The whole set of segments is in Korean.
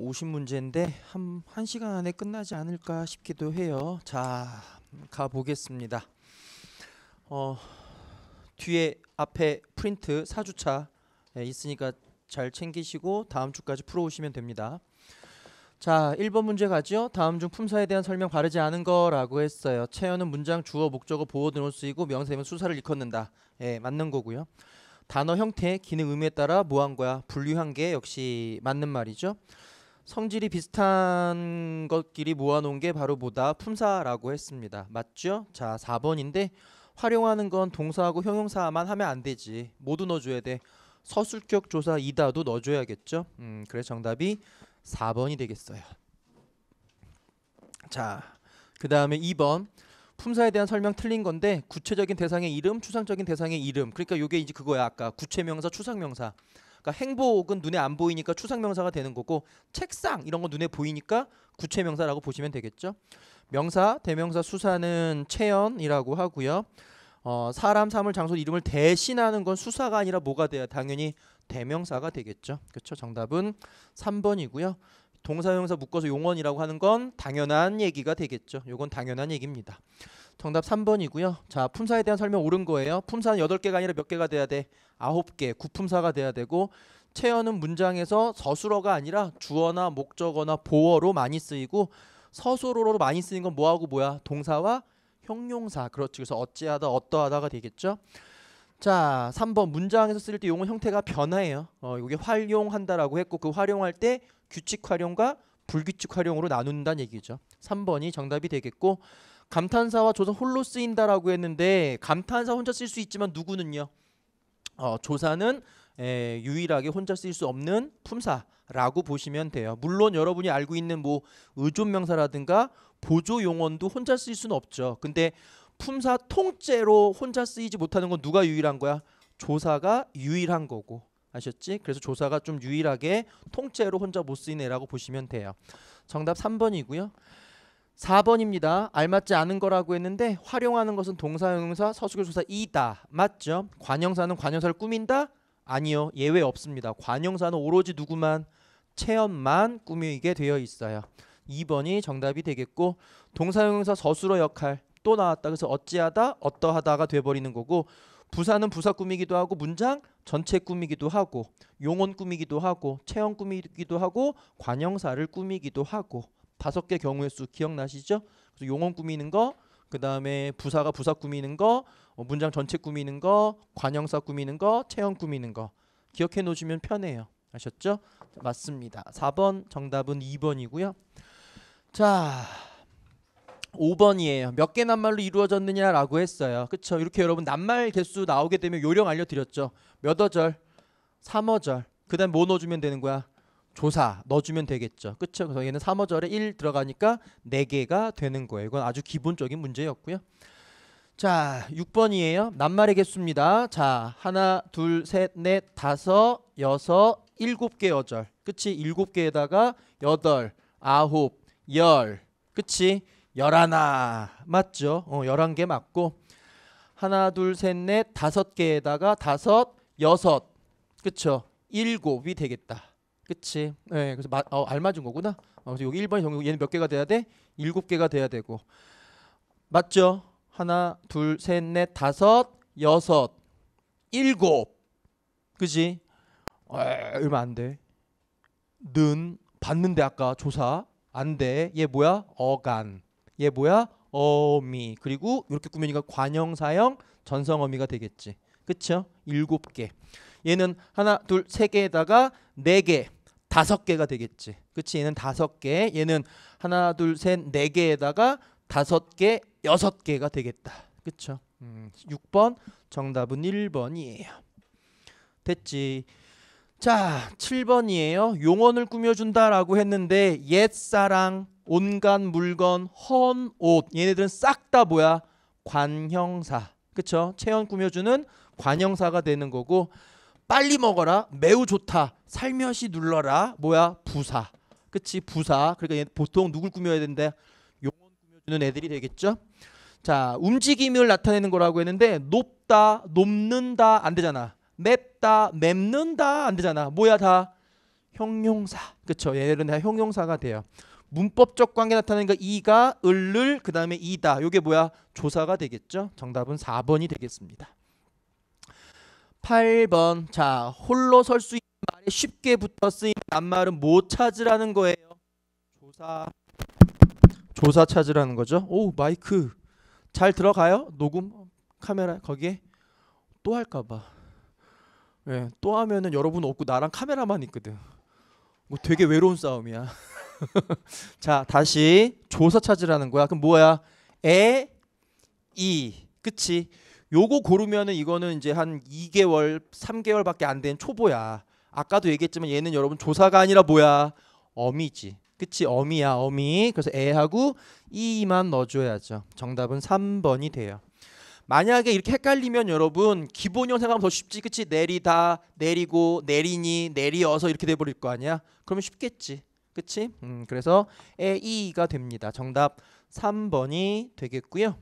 오신 문제인데 한, 한 시간 안에 끝나지 않을까 싶기도 해요. 자, 가보겠습니다. 어, 뒤에 앞에 프린트 4주차 예, 있으니까 잘 챙기시고 다음 주까지 풀어오시면 됩니다. 자, 1번 문제 가지 다음 중 품사에 대한 설명 바르지 않은 거라고 했어요. 채연은 문장 주어, 목적어, 보호, 등으로 쓰이고 명사임은 수사를 일컫는다. 예, 맞는 거고요. 단어 형태, 기능 의미에 따라 모한 거야? 분류한 게 역시 맞는 말이죠. 성질이 비슷한 것끼리 모아놓은 게 바로 뭐다 품사라고 했습니다. 맞죠? 자 4번인데 활용하는 건 동사하고 형용사만 하면 안 되지. 모두 넣어줘야 돼. 서술격 조사 이다도 넣어줘야겠죠. 음, 그래서 정답이 4번이 되겠어요. 자, 그 다음에 2번 품사에 대한 설명 틀린 건데 구체적인 대상의 이름, 추상적인 대상의 이름. 그러니까 이게 이제 그거야. 아까 구체명사, 추상명사. 그러니까 행복은 눈에 안 보이니까 추상명사가 되는 거고 책상 이런 거 눈에 보이니까 구체명사라고 보시면 되겠죠. 명사, 대명사, 수사는 체연이라고 하고요. 어, 사람, 사물, 장소 이름을 대신하는 건 수사가 아니라 뭐가 돼야 당연히 대명사가 되겠죠. 그렇죠? 정답은 3번이고요. 동사명사 묶어서 용언이라고 하는 건 당연한 얘기가 되겠죠. 이건 당연한 얘기입니다. 정답 3번이고요. 자, 품사에 대한 설명 옳은 거예요. 품사는 8개가 아니라 몇 개가 돼야 돼? 9개, 구품사가 돼야 되고 체어는 문장에서 서술어가 아니라 주어나 목적어나 보어로 많이 쓰이고 서술어로 많이 쓰인 건 뭐하고 뭐야? 동사와 형용사. 그렇죠 그래서 어찌하다, 어떠하다가 되겠죠. 자, 3번 문장에서 쓸때 용어 형태가 변화해요. 어, 이게 활용한다라고 했고 그 활용할 때 규칙 활용과 불규칙 활용으로 나눈다는 얘기죠. 3번이 정답이 되겠고 감탄사와 조사 홀로 쓰인다라고 했는데 감탄사 혼자 쓸 수 있지만 누구는요? 어, 조사는 에, 유일하게 혼자 쓸 수 없는 품사라고 보시면 돼요. 물론 여러분이 알고 있는 뭐 의존명사라든가 보조 용언도 혼자 쓸 수는 없죠. 근데 품사 통째로 혼자 쓰이지 못하는 건 누가 유일한 거야? 조사가 유일한 거고 아셨지? 그래서 조사가 좀 유일하게 통째로 혼자 못 쓰이네라고 보시면 돼요. 정답 3번이고요. 4번입니다. 알맞지 않은 거라고 했는데 활용하는 것은 동사, 형용사, 서술형 조사 이다. 맞죠? 관형사는 관형사를 꾸민다? 아니요. 예외 없습니다. 관형사는 오로지 누구만 체험만 꾸미게 되어 있어요. 2번이 정답이 되겠고 동사, 형용사, 서술어 역할 또 나왔다. 그래서 어찌하다, 어떠하다가 돼버리는 거고 부사는 부사 꾸미기도 하고 문장 전체 꾸미기도 하고 용언 꾸미기도 하고 체험 꾸미기도 하고 관형사를 꾸미기도 하고 다섯 개 경우의 수 기억나시죠? 그래서 용언 꾸미는 거, 그 다음에 부사가 부사 꾸미는 거, 어, 문장 전체 꾸미는 거, 관형사 꾸미는 거, 체형 꾸미는 거 기억해 놓으시면 편해요. 아셨죠? 맞습니다. 4번 정답은 2번이고요. 자, 5번이에요. 몇 개 낱말로 이루어졌느냐라고 했어요. 그쵸? 이렇게 여러분 낱말 개수 나오게 되면 요령 알려드렸죠. 몇 어절? 3어절. 그 다음 뭐 넣어주면 되는 거야? 조사 넣어주면 되겠죠. 그쵸? 그래서 얘는 3어절에 1 들어가니까 4개가 되는 거예요. 이건 아주 기본적인 문제였고요. 자, 6번이에요. 낱말의 개수입니다. 자, 하나, 둘, 셋, 넷, 다섯, 여섯, 일곱 개 여절. 그치? 일곱 개에다가 여덟, 아홉, 열. 그치? 열하나. 맞죠? 어, 열한 개 맞고. 하나, 둘, 셋, 넷, 다섯 개에다가 다섯, 여섯. 그쵸? 일곱이 되겠다. 그치 네, 그래서 마, 어, 알맞은 거구나 어, 그래서 여기 1번 정국 얘는 몇 개가 돼야 돼? 7개가 돼야 되고 맞죠? 하나 둘셋넷 다섯 여섯 일곱 그지? 어, 얼마 안돼 는 봤는데 아까 조사 안돼 얘 뭐야? 어간 얘 뭐야? 어미 그리고 이렇게 꾸며니까 관형사형 전성어미가 되겠지 그쵸? 일곱 개 얘는 하나 둘 세 개에다가 네 개 다섯 개가 되겠지 그치 얘는 다섯 개 얘는 하나 둘 셋 네 개에다가 다섯 개 여섯 개가 되겠다 그쵸 음, 6번 정답은 1번이에요 됐지 자 7번이에요 용언을 꾸며준다라고 했는데 옛사랑 온갖 물건 헌옷 얘네들은 싹 다 뭐야 관형사 그쵸 체험 꾸며주는 관형사가 되는 거고 빨리 먹어라. 매우 좋다. 살며시 눌러라. 뭐야? 부사. 그치? 부사. 그러니까 보통 누굴 꾸며야 된대? 용언 꾸며주는 애들이 되겠죠? 자, 움직임을 나타내는 거라고 했는데 높다, 높는다 안 되잖아. 맵다, 맵는다 안 되잖아. 뭐야 다? 형용사. 그쵸? 얘들은 다 형용사가 돼요. 문법적 관계 나타내는 거 이가, 을을, 그 다음에 이다. 요게 뭐야? 조사가 되겠죠? 정답은 4번이 되겠습니다. 8번 자 홀로 설 수 있는 말에 쉽게 붙어 쓰이는 낱말은 못 찾으라는 거예요. 조사 조사 찾으라는 거죠. 오 마이크 잘 들어가요? 녹음 카메라 거기에 또 할까봐. 예, 또 하면은 여러분 없고 나랑 카메라만 있거든. 뭐 되게 외로운 싸움이야. 자 다시 조사 찾으라는 거야. 그럼 뭐야? 에, 이, 그치? 요거 고르면은 이거는 이제 한 2개월, 3개월밖에 안 된 초보야. 아까도 얘기했지만 얘는 여러분 조사가 아니라 뭐야? 어미지. 그치 어미야 어미 그래서 애하고 이만 넣어줘야죠 정답은 3번이 돼요 만약에 이렇게 헷갈리면 여러분 기본형 생각하면 더 쉽지 그치 내리다 내리고 내리니 내리어서 이렇게 돼버릴 거 아니야 그러면 쉽겠지 그치 음, 그래서 애 이가 됩니다 정답 3번이 되겠고요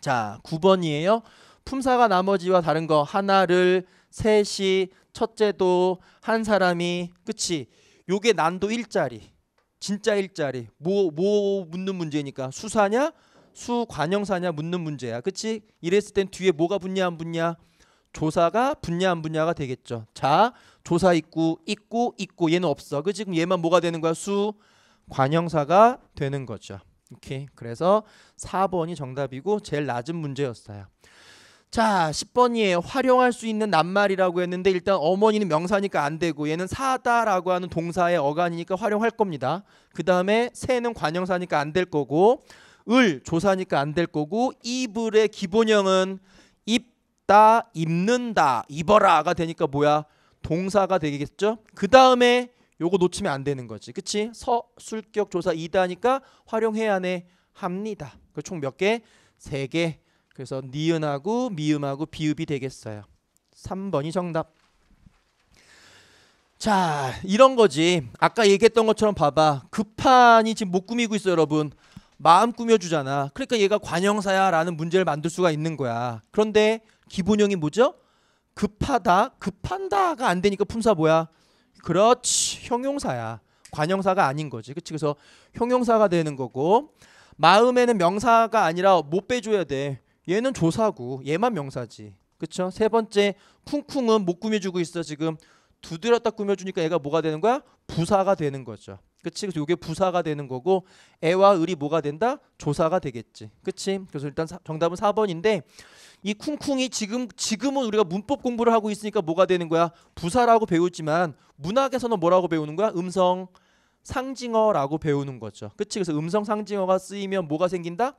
자, 9번이에요. 품사가 나머지와 다른 거 하나를 셋이 첫째도 한 사람이 그치 요게 난도 일자리 진짜 일자리 뭐뭐 뭐 묻는 문제니까 수사냐 수관형사냐 묻는 문제야 그치 이랬을 땐 뒤에 뭐가 붙냐 안 붙냐 조사가 붙냐 안 붙냐가 되겠죠 자 조사 있고 있고 있고 얘는 없어 그지 그 얘만 뭐가 되는 거야 수관형사가 되는 거죠 오케이. 그래서 4번이 정답이고 제일 낮은 문제였어요. 자, 10번이에요. 활용할 수 있는 낱말이라고 했는데 일단 어머니는 명사니까 안 되고 얘는 사다라고 하는 동사의 어간이니까 활용할 겁니다. 그다음에 새는 관형사니까 안될 거고 을 조사니까 안될 거고 이불의 기본형은 입다 입는다 입어라가 되니까 뭐야? 동사가 되겠죠? 그다음에 요거 놓치면 안 되는 거지. 그치? 서술격 조사 2다니까 활용해야 하네 합니다. 그 총 몇 개? 세 개. 그래서 니은하고 미음하고 비읍이 되겠어요. 3번이 정답. 자, 이런 거지. 아까 얘기했던 것처럼 봐봐. 급한이 지금 못 꾸미고 있어, 여러분. 마음 꾸며주잖아. 그러니까 얘가 관형사야라는 문제를 만들 수가 있는 거야. 그런데 기본형이 뭐죠? 급하다, 급한다가 안 되니까 품사 뭐야? 그렇지. 형용사야. 관형사가 아닌 거지. 그치? 그래서 형용사가 되는 거고 마음에는 명사가 아니라 못 빼줘야 돼. 얘는 조사고 얘만 명사지. 그쵸? 세 번째 쿵쿵은 못 꾸며주고 있어 지금 두드렸다 꾸며주니까 얘가 뭐가 되는 거야? 부사가 되는 거죠. 그치? 그래서 이게 부사가 되는 거고 애와 을이 뭐가 된다? 조사가 되겠지. 그치? 그래서 일단 사, 정답은 4번인데 이 쿵쿵이 지금 지금은 우리가 문법 공부를 하고 있으니까 뭐가 되는 거야? 부사라고 배우지만 문학에서는 뭐라고 배우는 거야? 음성 상징어라고 배우는 거죠. 그치? 그래서 음성 상징어가 쓰이면 뭐가 생긴다?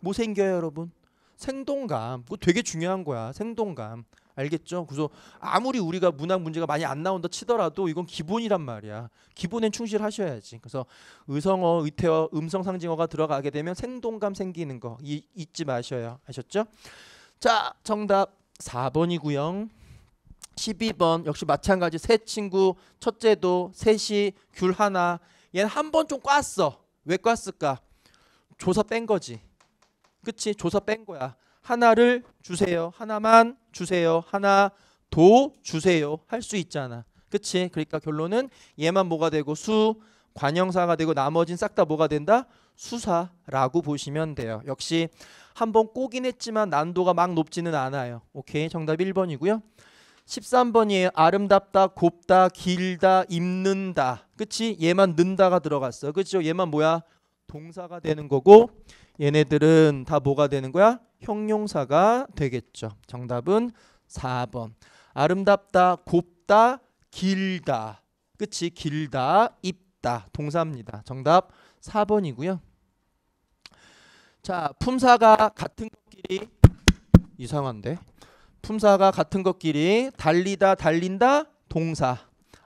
뭐 생겨요, 여러분? 생동감. 그거 되게 중요한 거야. 생동감. 알겠죠? 그래서 아무리 우리가 문학 문제가 많이 안 나온다 치더라도 이건 기본이란 말이야. 기본엔 충실하셔야지. 그래서 의성어, 의태어, 음성 상징어가 들어가게 되면 생동감 생기는 거 이, 잊지 마셔요. 아셨죠? 자, 정답 4번이고요. 12번 역시 마찬가지 세 친구 첫째도 셋이 귤 하나 얘는 한 번 좀 꽈어 왜 꽈을까 조사 뺀 거지 그치 조사 뺀 거야 하나를 주세요. 하나만 주세요. 하나 도 주세요. 할 수 있잖아. 그치? 그러니까 결론은 얘만 뭐가 되고 수 관형사가 되고 나머진 싹 다 뭐가 된다? 수사라고 보시면 돼요. 역시 한번 꼬긴 했지만 난도가 막 높지는 않아요. 오케이. 정답 1번이고요. 13번이에요. 아름답다, 곱다, 길다, 입는다. 그치? 얘만 는다가 들어갔어. 그죠? 얘만 뭐야? 동사가 되는 거고 얘네들은 다 뭐가 되는 거야? 형용사가 되겠죠. 정답은 4번. 아름답다, 곱다, 길다. 끝이 길다, 입다. 동사입니다. 정답 4번이고요. 자, 품사가 같은 것끼리 이상한데. 품사가 같은 것끼리 달리다, 달린다, 동사.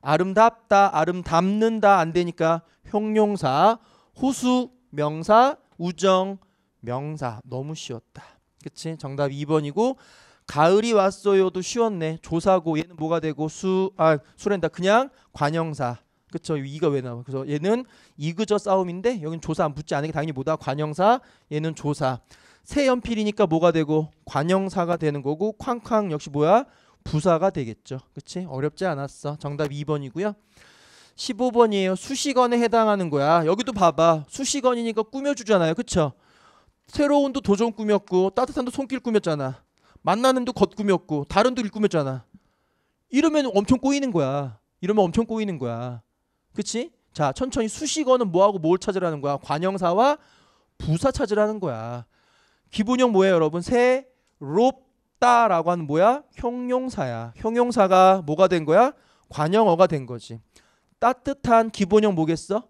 아름답다, 아름답는다 안 되니까 형용사. 호수 명사, 우정, 명사. 너무 쉬웠다. 그치? 정답 2번이고 가을이 왔어요도 쉬웠네. 조사고 얘는 뭐가 되고 수, 아, 수랜다. 그냥 관형사. 그쵸? 이가 왜 나와? 그래서 얘는 이그저 싸움인데 여긴 조사 안 붙지 않은 게 당연히 뭐다? 관형사. 얘는 조사. 새 연필이니까 뭐가 되고 관형사가 되는 거고 쾅쾅 역시 뭐야? 부사가 되겠죠. 그치? 어렵지 않았어. 정답 2번이고요. 15번이에요. 수식원에 해당하는 거야. 여기도 봐봐. 수식원이니까 꾸며주잖아요. 그쵸? 새로운도 도전 꾸몄고 따뜻한도 손길 꾸몄잖아. 만나는도 겉 꾸몄고 다른도 일 꾸몄잖아. 이러면 엄청 꼬이는 거야. 이러면 엄청 꼬이는 거야. 그치? 자 천천히 수식어는 뭐하고 뭘 찾으라는 거야. 관형사와 부사 찾으라는 거야. 기본형 뭐예요 여러분? 새롭다라고 하는 뭐야? 형용사야. 형용사가 뭐가 된 거야? 관형어가 된 거지. 따뜻한 기본형 뭐겠어?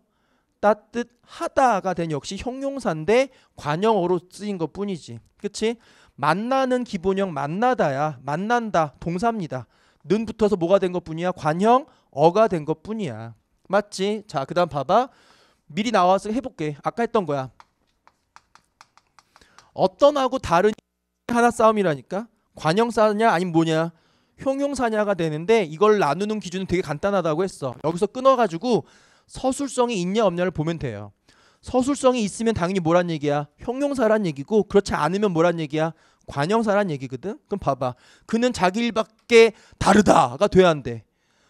따뜻하다가 된 역시 형용사인데 관형어로 쓰인 것 뿐이지. 그치? 만나는 기본형 만나다야. 만난다. 동사입니다. 는 붙어서 뭐가 된 것 뿐이야? 관형 어가 된 것 뿐이야. 맞지? 자, 그 다음 봐봐. 미리 나와서 해볼게. 아까 했던 거야. 어떤하고 다른 하나 싸움이라니까? 관형 싸우냐? 아니면 뭐냐? 형용사냐가 되는데 이걸 나누는 기준은 되게 간단하다고 했어. 여기서 끊어가지고 서술성이 있냐 없냐를 보면 돼요. 서술성이 있으면 당연히 뭐란 얘기야? 형용사란 얘기고 그렇지 않으면 뭐란 얘기야? 관형사란 얘기거든. 그럼 봐봐. 그는 자기 일밖에 다르다가 돼야 한대.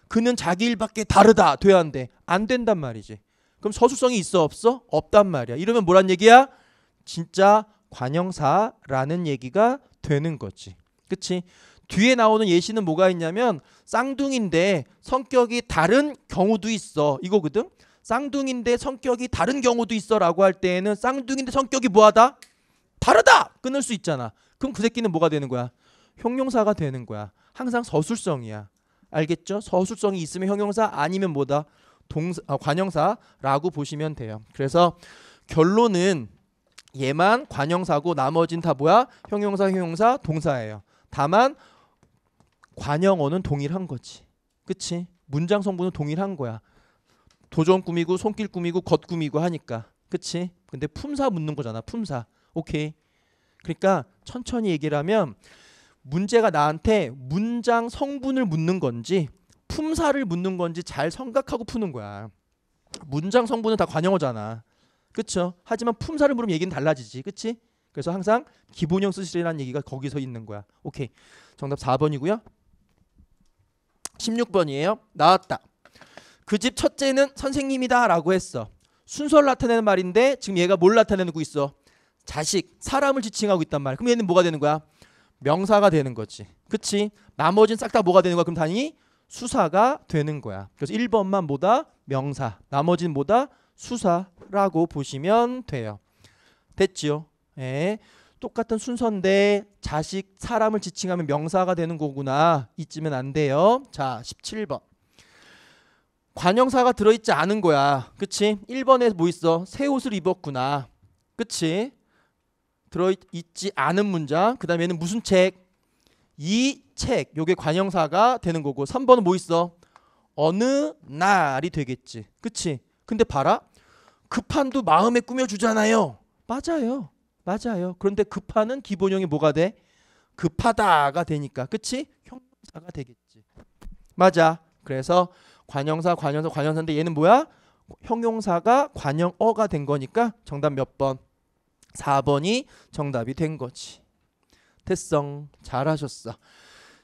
그는 자기 일밖에 다르다 돼야 한대. 안 된단 말이지. 그럼 서술성이 있어 없어? 없단 말이야. 이러면 뭐란 얘기야? 진짜 관형사라는 얘기가 되는 거지. 그치? 뒤에 나오는 예시는 뭐가 있냐면 쌍둥인데 성격이 다른 경우도 있어 이거거든 쌍둥인데 성격이 다른 경우도 있어라고 할 때에는 쌍둥인데 성격이 뭐하다 다르다 끊을 수 있잖아 그럼 그 새끼는 뭐가 되는 거야 형용사가 되는 거야 항상 서술성이야 알겠죠 서술성이 있으면 형용사 아니면 뭐다 동사 아, 관형사라고 보시면 돼요 그래서 결론은 얘만 관형사고 나머진 다 뭐야 형용사 형용사 동사예요 다만 관형어는 동일한 거지. 그치? 문장 성분은 동일한 거야. 도전 꾸미고 손길 꾸미고 겉 꾸미고 하니까. 그치? 근데 품사 묻는 거잖아. 품사. 오케이. 그러니까 천천히 얘기를 하면 문제가 나한테 문장 성분을 묻는 건지 품사를 묻는 건지 잘 생각하고 푸는 거야. 문장 성분은 다 관형어잖아. 그쵸? 하지만 품사를 물으면 얘기는 달라지지. 그치? 그래서 항상 기본형 쓰시라는 얘기가 거기서 있는 거야. 오케이. 정답 4번이고요. 16번이에요. 나왔다. 그 집 첫째는 선생님이다 라고 했어. 순서를 나타내는 말인데 지금 얘가 뭘 나타내고 있어? 자식, 사람을 지칭하고 있단 말이야. 그럼 얘는 뭐가 되는 거야? 명사가 되는 거지. 그치? 나머지는 싹 다 뭐가 되는 거야? 그럼 당연히 수사가 되는 거야. 그래서 1번만 뭐다? 명사. 나머지는 뭐다? 수사라고 보시면 돼요. 됐지요? 예. 똑같은 순서인데 자식 사람을 지칭하면 명사가 되는 거구나 잊으면 안 돼요 자 17번 관형사가 들어있지 않은 거야 그치 1번에 뭐 있어 새 옷을 입었구나 그치 들어있지 않은 문장 그 다음에는 무슨 책이책 요게 관형사가 되는 거고 3번은 뭐 있어 어느 날이 되겠지 그치 근데 봐라 급한도 마음에 꾸며주잖아요 맞아요 맞아요. 그런데 급하는 기본형이 뭐가 돼? 급하다가 되니까 그치? 형용사가 되겠지. 맞아. 그래서 관형사, 관형사, 관형사인데 얘는 뭐야? 형용사가 관형어가 된 거니까 정답 몇 번? 4번이 정답이 된 거지. 됐성 잘하셨어.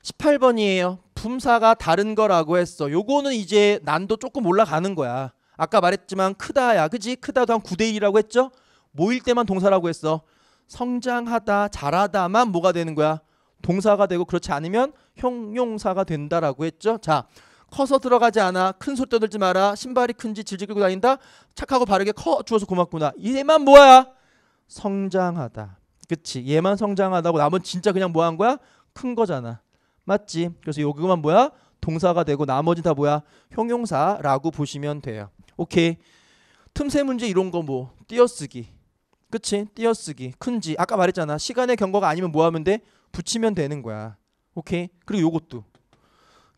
18번이에요. 품사가 다른 거라고 했어. 요거는 이제 난도 조금 올라가는 거야. 아까 말했지만 크다야. 그지? 크다도 한 9대 1이라고 했죠? 모일 때만 동사라고 했어. 성장하다, 자라다만 뭐가 되는 거야? 동사가 되고 그렇지 않으면 형용사가 된다라고 했죠. 자, 커서 들어가지 않아. 큰 소리 떠들지 마라. 신발이 큰지 질질 끌고 다닌다. 착하고 바르게 커 주어서 고맙구나. 얘만 뭐야? 성장하다. 그치? 얘만 성장하다고 나머 진짜 그냥 뭐 한 거야? 큰 거잖아. 맞지? 그래서 요거만 뭐야? 동사가 되고 나머지 다 뭐야? 형용사라고 보시면 돼요. 오케이. 틈새 문제 이런 거 뭐 띄어쓰기 그치? 띄어쓰기, 큰지. 아까 말했잖아. 시간의 경과가 아니면 뭐 하면 돼? 붙이면 되는 거야. 오케이? 그리고 요것도.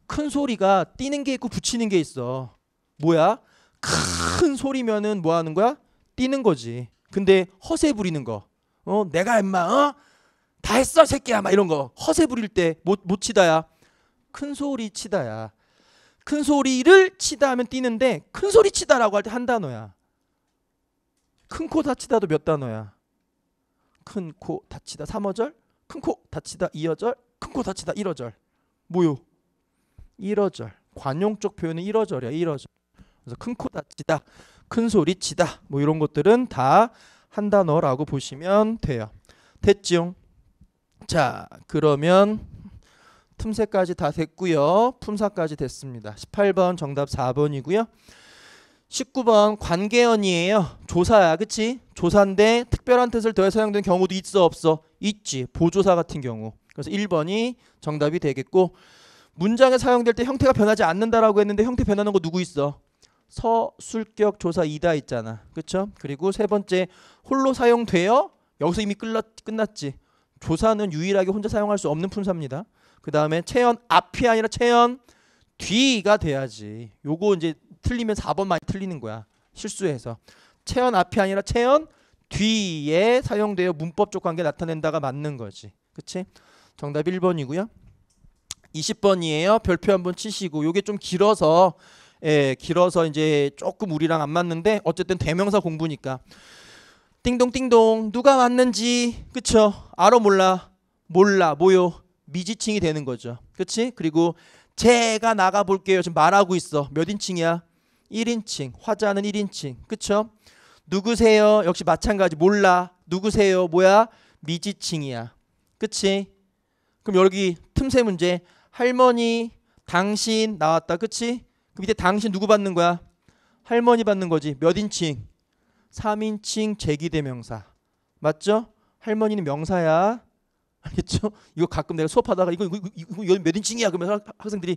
큰 소리가 띄는게 있고 붙이는 게 있어. 뭐야? 큰 소리면은 뭐 하는 거야? 띄는 거지. 근데 허세 부리는 거. 어, 내가 임마 어? 다 했어, 새끼야. 막 이런 거. 허세 부릴 때 못 못 치다야. 큰 소리 치다야. 큰 소리를 치다 하면 뛰는데 큰 소리 치다라고 할 때 한 단어야. 큰코 다치다도 몇 단어야? 큰 코 다치다 3어절, 큰 코 다치다 2어절, 큰코 다치다 1어절. 뭐요? 1어절. 관용적 표현은 1어절이야. 1어절. 그래서 큰코 다치다, 큰 소리 치다 뭐 이런 것들은 다 한 단어라고 보시면 돼요. 됐지 자, 그러면 틈새까지 다 됐고요. 품사까지 됐습니다. 18번 정답 4번이고요. 19번 관계연이에요. 조사야, 그치? 조사인데 특별한 뜻을 더해 사용된 경우도 있어 없어? 있지. 보조사 같은 경우. 그래서 1번이 정답이 되겠고 문장에 사용될 때 형태가 변하지 않는다라고 했는데 형태 변하는 거 누구 있어? 서술격 조사 이다 있잖아. 그쵸? 그리고 세 번째 홀로 사용되어 여기서 이미 끝났, 끝났지. 조사는 유일하게 혼자 사용할 수 없는 품사입니다. 그 다음에 체연 앞이 아니라 체연 뒤가 돼야지. 요거 이제 틀리면 4번만 틀리는 거야. 실수해서. 체언 앞이 아니라 체언 뒤에 사용되어 문법적 관계 나타낸다가 맞는 거지. 그치? 정답 1번이고요. 20번이에요. 별표 한 번 치시고 요게 좀 길어서 예, 길어서 이제 조금 우리랑 안 맞는데 어쨌든 대명사 공부니까 띵동띵동 누가 왔는지 그쵸? 알아 몰라 몰라 뭐요 미지칭이 되는 거죠. 그치? 그리고 제가 나가 볼게요. 지금 말하고 있어. 몇 인칭이야? 1인칭 화자는 1인칭 그쵸? 누구세요? 역시 마찬가지 몰라 누구세요? 뭐야? 미지칭이야 그치? 그럼 여기 틈새 문제 할머니 당신 나왔다 그치? 그 밑에 당신 누구 받는 거야? 할머니 받는 거지 몇 인칭? 3인칭 제기대명사 맞죠? 할머니는 명사야 알겠죠? 이거 가끔 내가 수업하다가 이거 이거 이거, 이거 몇 인칭이야 그러면 학생들이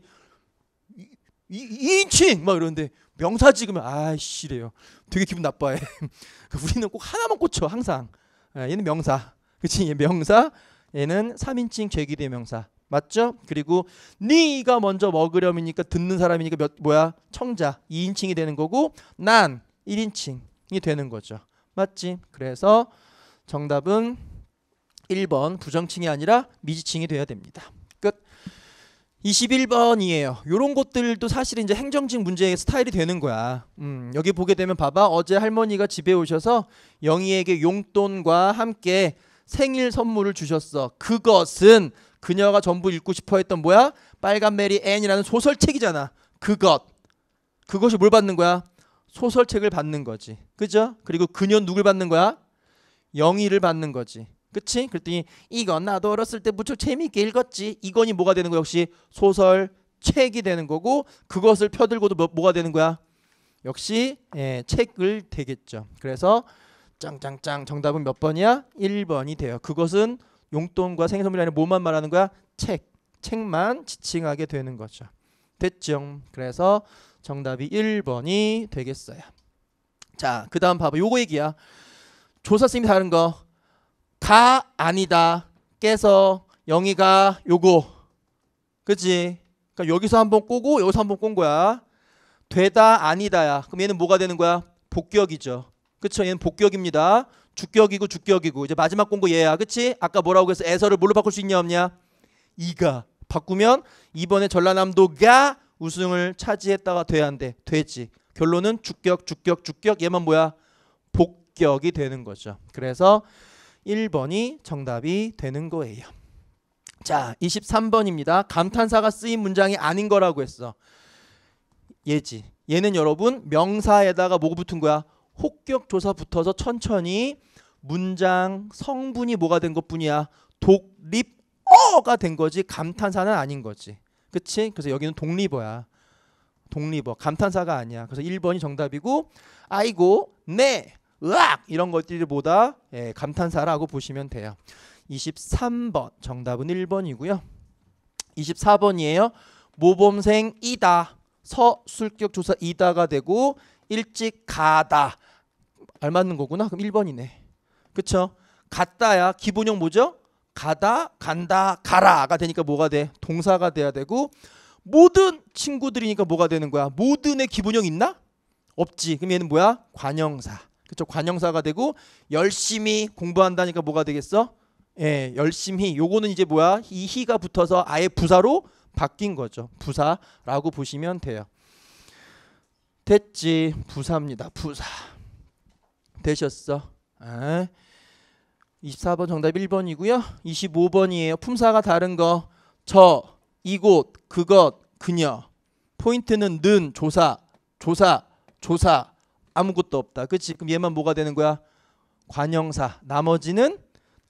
이, 인칭 막 이러는데 명사 찍으면 아씨래요. 되게 기분 나빠해. 우리는 꼭 하나만 꽂혀 항상. 예, 얘는 명사. 그치얘 명사. 얘는 3인칭 제기대 명사. 맞죠? 그리고 네가 먼저 먹으려면이니까 듣는 사람이니까 몇 뭐야? 청자. 2인칭이 되는 거고 난 1인칭이 되는 거죠. 맞지? 그래서 정답은 1번 부정칭이 아니라 미지칭이 돼야 됩니다. 끝. 21번이에요. 요런 것들도 사실 이제 행정직 문제의 스타일이 되는 거야. 음, 여기 보게 되면 봐봐. 어제 할머니가 집에 오셔서 영희에게 용돈과 함께 생일 선물을 주셨어. 그것은 그녀가 전부 읽고 싶어 했던 뭐야? 빨간 메리 앤이라는 소설책이잖아. 그것. 그것이 뭘 받는 거야? 소설책을 받는 거지. 그죠? 그리고 그녀 누굴 받는 거야? 영희를 받는 거지. 그치? 그랬더니 이건 나도 어렸을 때 무척 재미있게 읽었지. 이건이 뭐가 되는 거야 역시 소설 책이 되는 거고 그것을 펴들고도 뭐, 가 되는 거야? 역시 예, 책을 되겠죠. 그래서 짱짱짱 정답은 몇 번이야? 1번이 돼요. 그것은 용돈과 생일선물이 아니라 뭐만 말하는 거야? 책. 책만 지칭하게 되는 거죠. 됐죠? 그래서 정답이 1번이 되겠어요. 자, 그 다음 봐봐. 요거 얘기야. 조사쌤이 다른 거. 다 아니다. 깨서 영희가 요거. 그치 그러니까 여기서 한번 꼬고 여기서 한번 꼰 거야. 되다 아니다야. 그럼 얘는 뭐가 되는 거야? 복격이죠. 그쵸? 얘는 복격입니다. 주격이고 주격이고 이제 마지막 공부 얘야. 그치? 아까 뭐라고 해서 애서를 뭘로 바꿀 수 있냐 없냐? 이가 바꾸면 이번에 전라남도가 우승을 차지했다가 돼야한대 되지. 결론은 주격 주격 주격 얘만 뭐야? 복격이 되는 거죠. 그래서 1번이 정답이 되는 거예요. 자, 23번입니다. 감탄사가 쓰인 문장이 아닌 거라고 했어. 예지. 얘는 여러분 명사에다가 뭐가 붙은 거야? 혹격 조사 붙어서 천천히 문장 성분이 뭐가 된 것뿐이야. 독립 어가 된 거지 감탄사는 아닌 거지. 그치? 그래서 여기는 독립어야. 독립어. 감탄사가 아니야. 그래서 1번이 정답이고 아이고 네 으악 이런 것들보다 예, 감탄사라고 보시면 돼요. 23번 정답은 1번이고요. 24번이에요. 모범생이다. 서술격 조사 이다가 되고 일찍 가다. 알맞는 거구나. 그럼 1번이네. 그쵸? 갔다야 기본형 뭐죠? 가다, 간다, 가라가 되니까 뭐가 돼? 동사가 돼야 되고 모든 친구들이니까 뭐가 되는 거야? 모든의 기본형 있나? 없지. 그럼 얘는 뭐야? 관형사. 그쵸 관형사가 되고 열심히 공부한다니까 뭐가 되겠어? 예, 열심히 요거는 이제 뭐야? 이 히가 붙어서 아예 부사로 바뀐 거죠. 부사라고 보시면 돼요. 됐지. 부사입니다. 부사. 되셨어? 아. 예. 24번 정답 1번이고요. 25번이에요. 품사가 다른 거. 저, 이곳, 그것, 그녀. 포인트는 는, 조사, 조사, 조사. 아무것도 없다. 그렇지? 그럼 얘만 뭐가 되는 거야? 관형사. 나머지는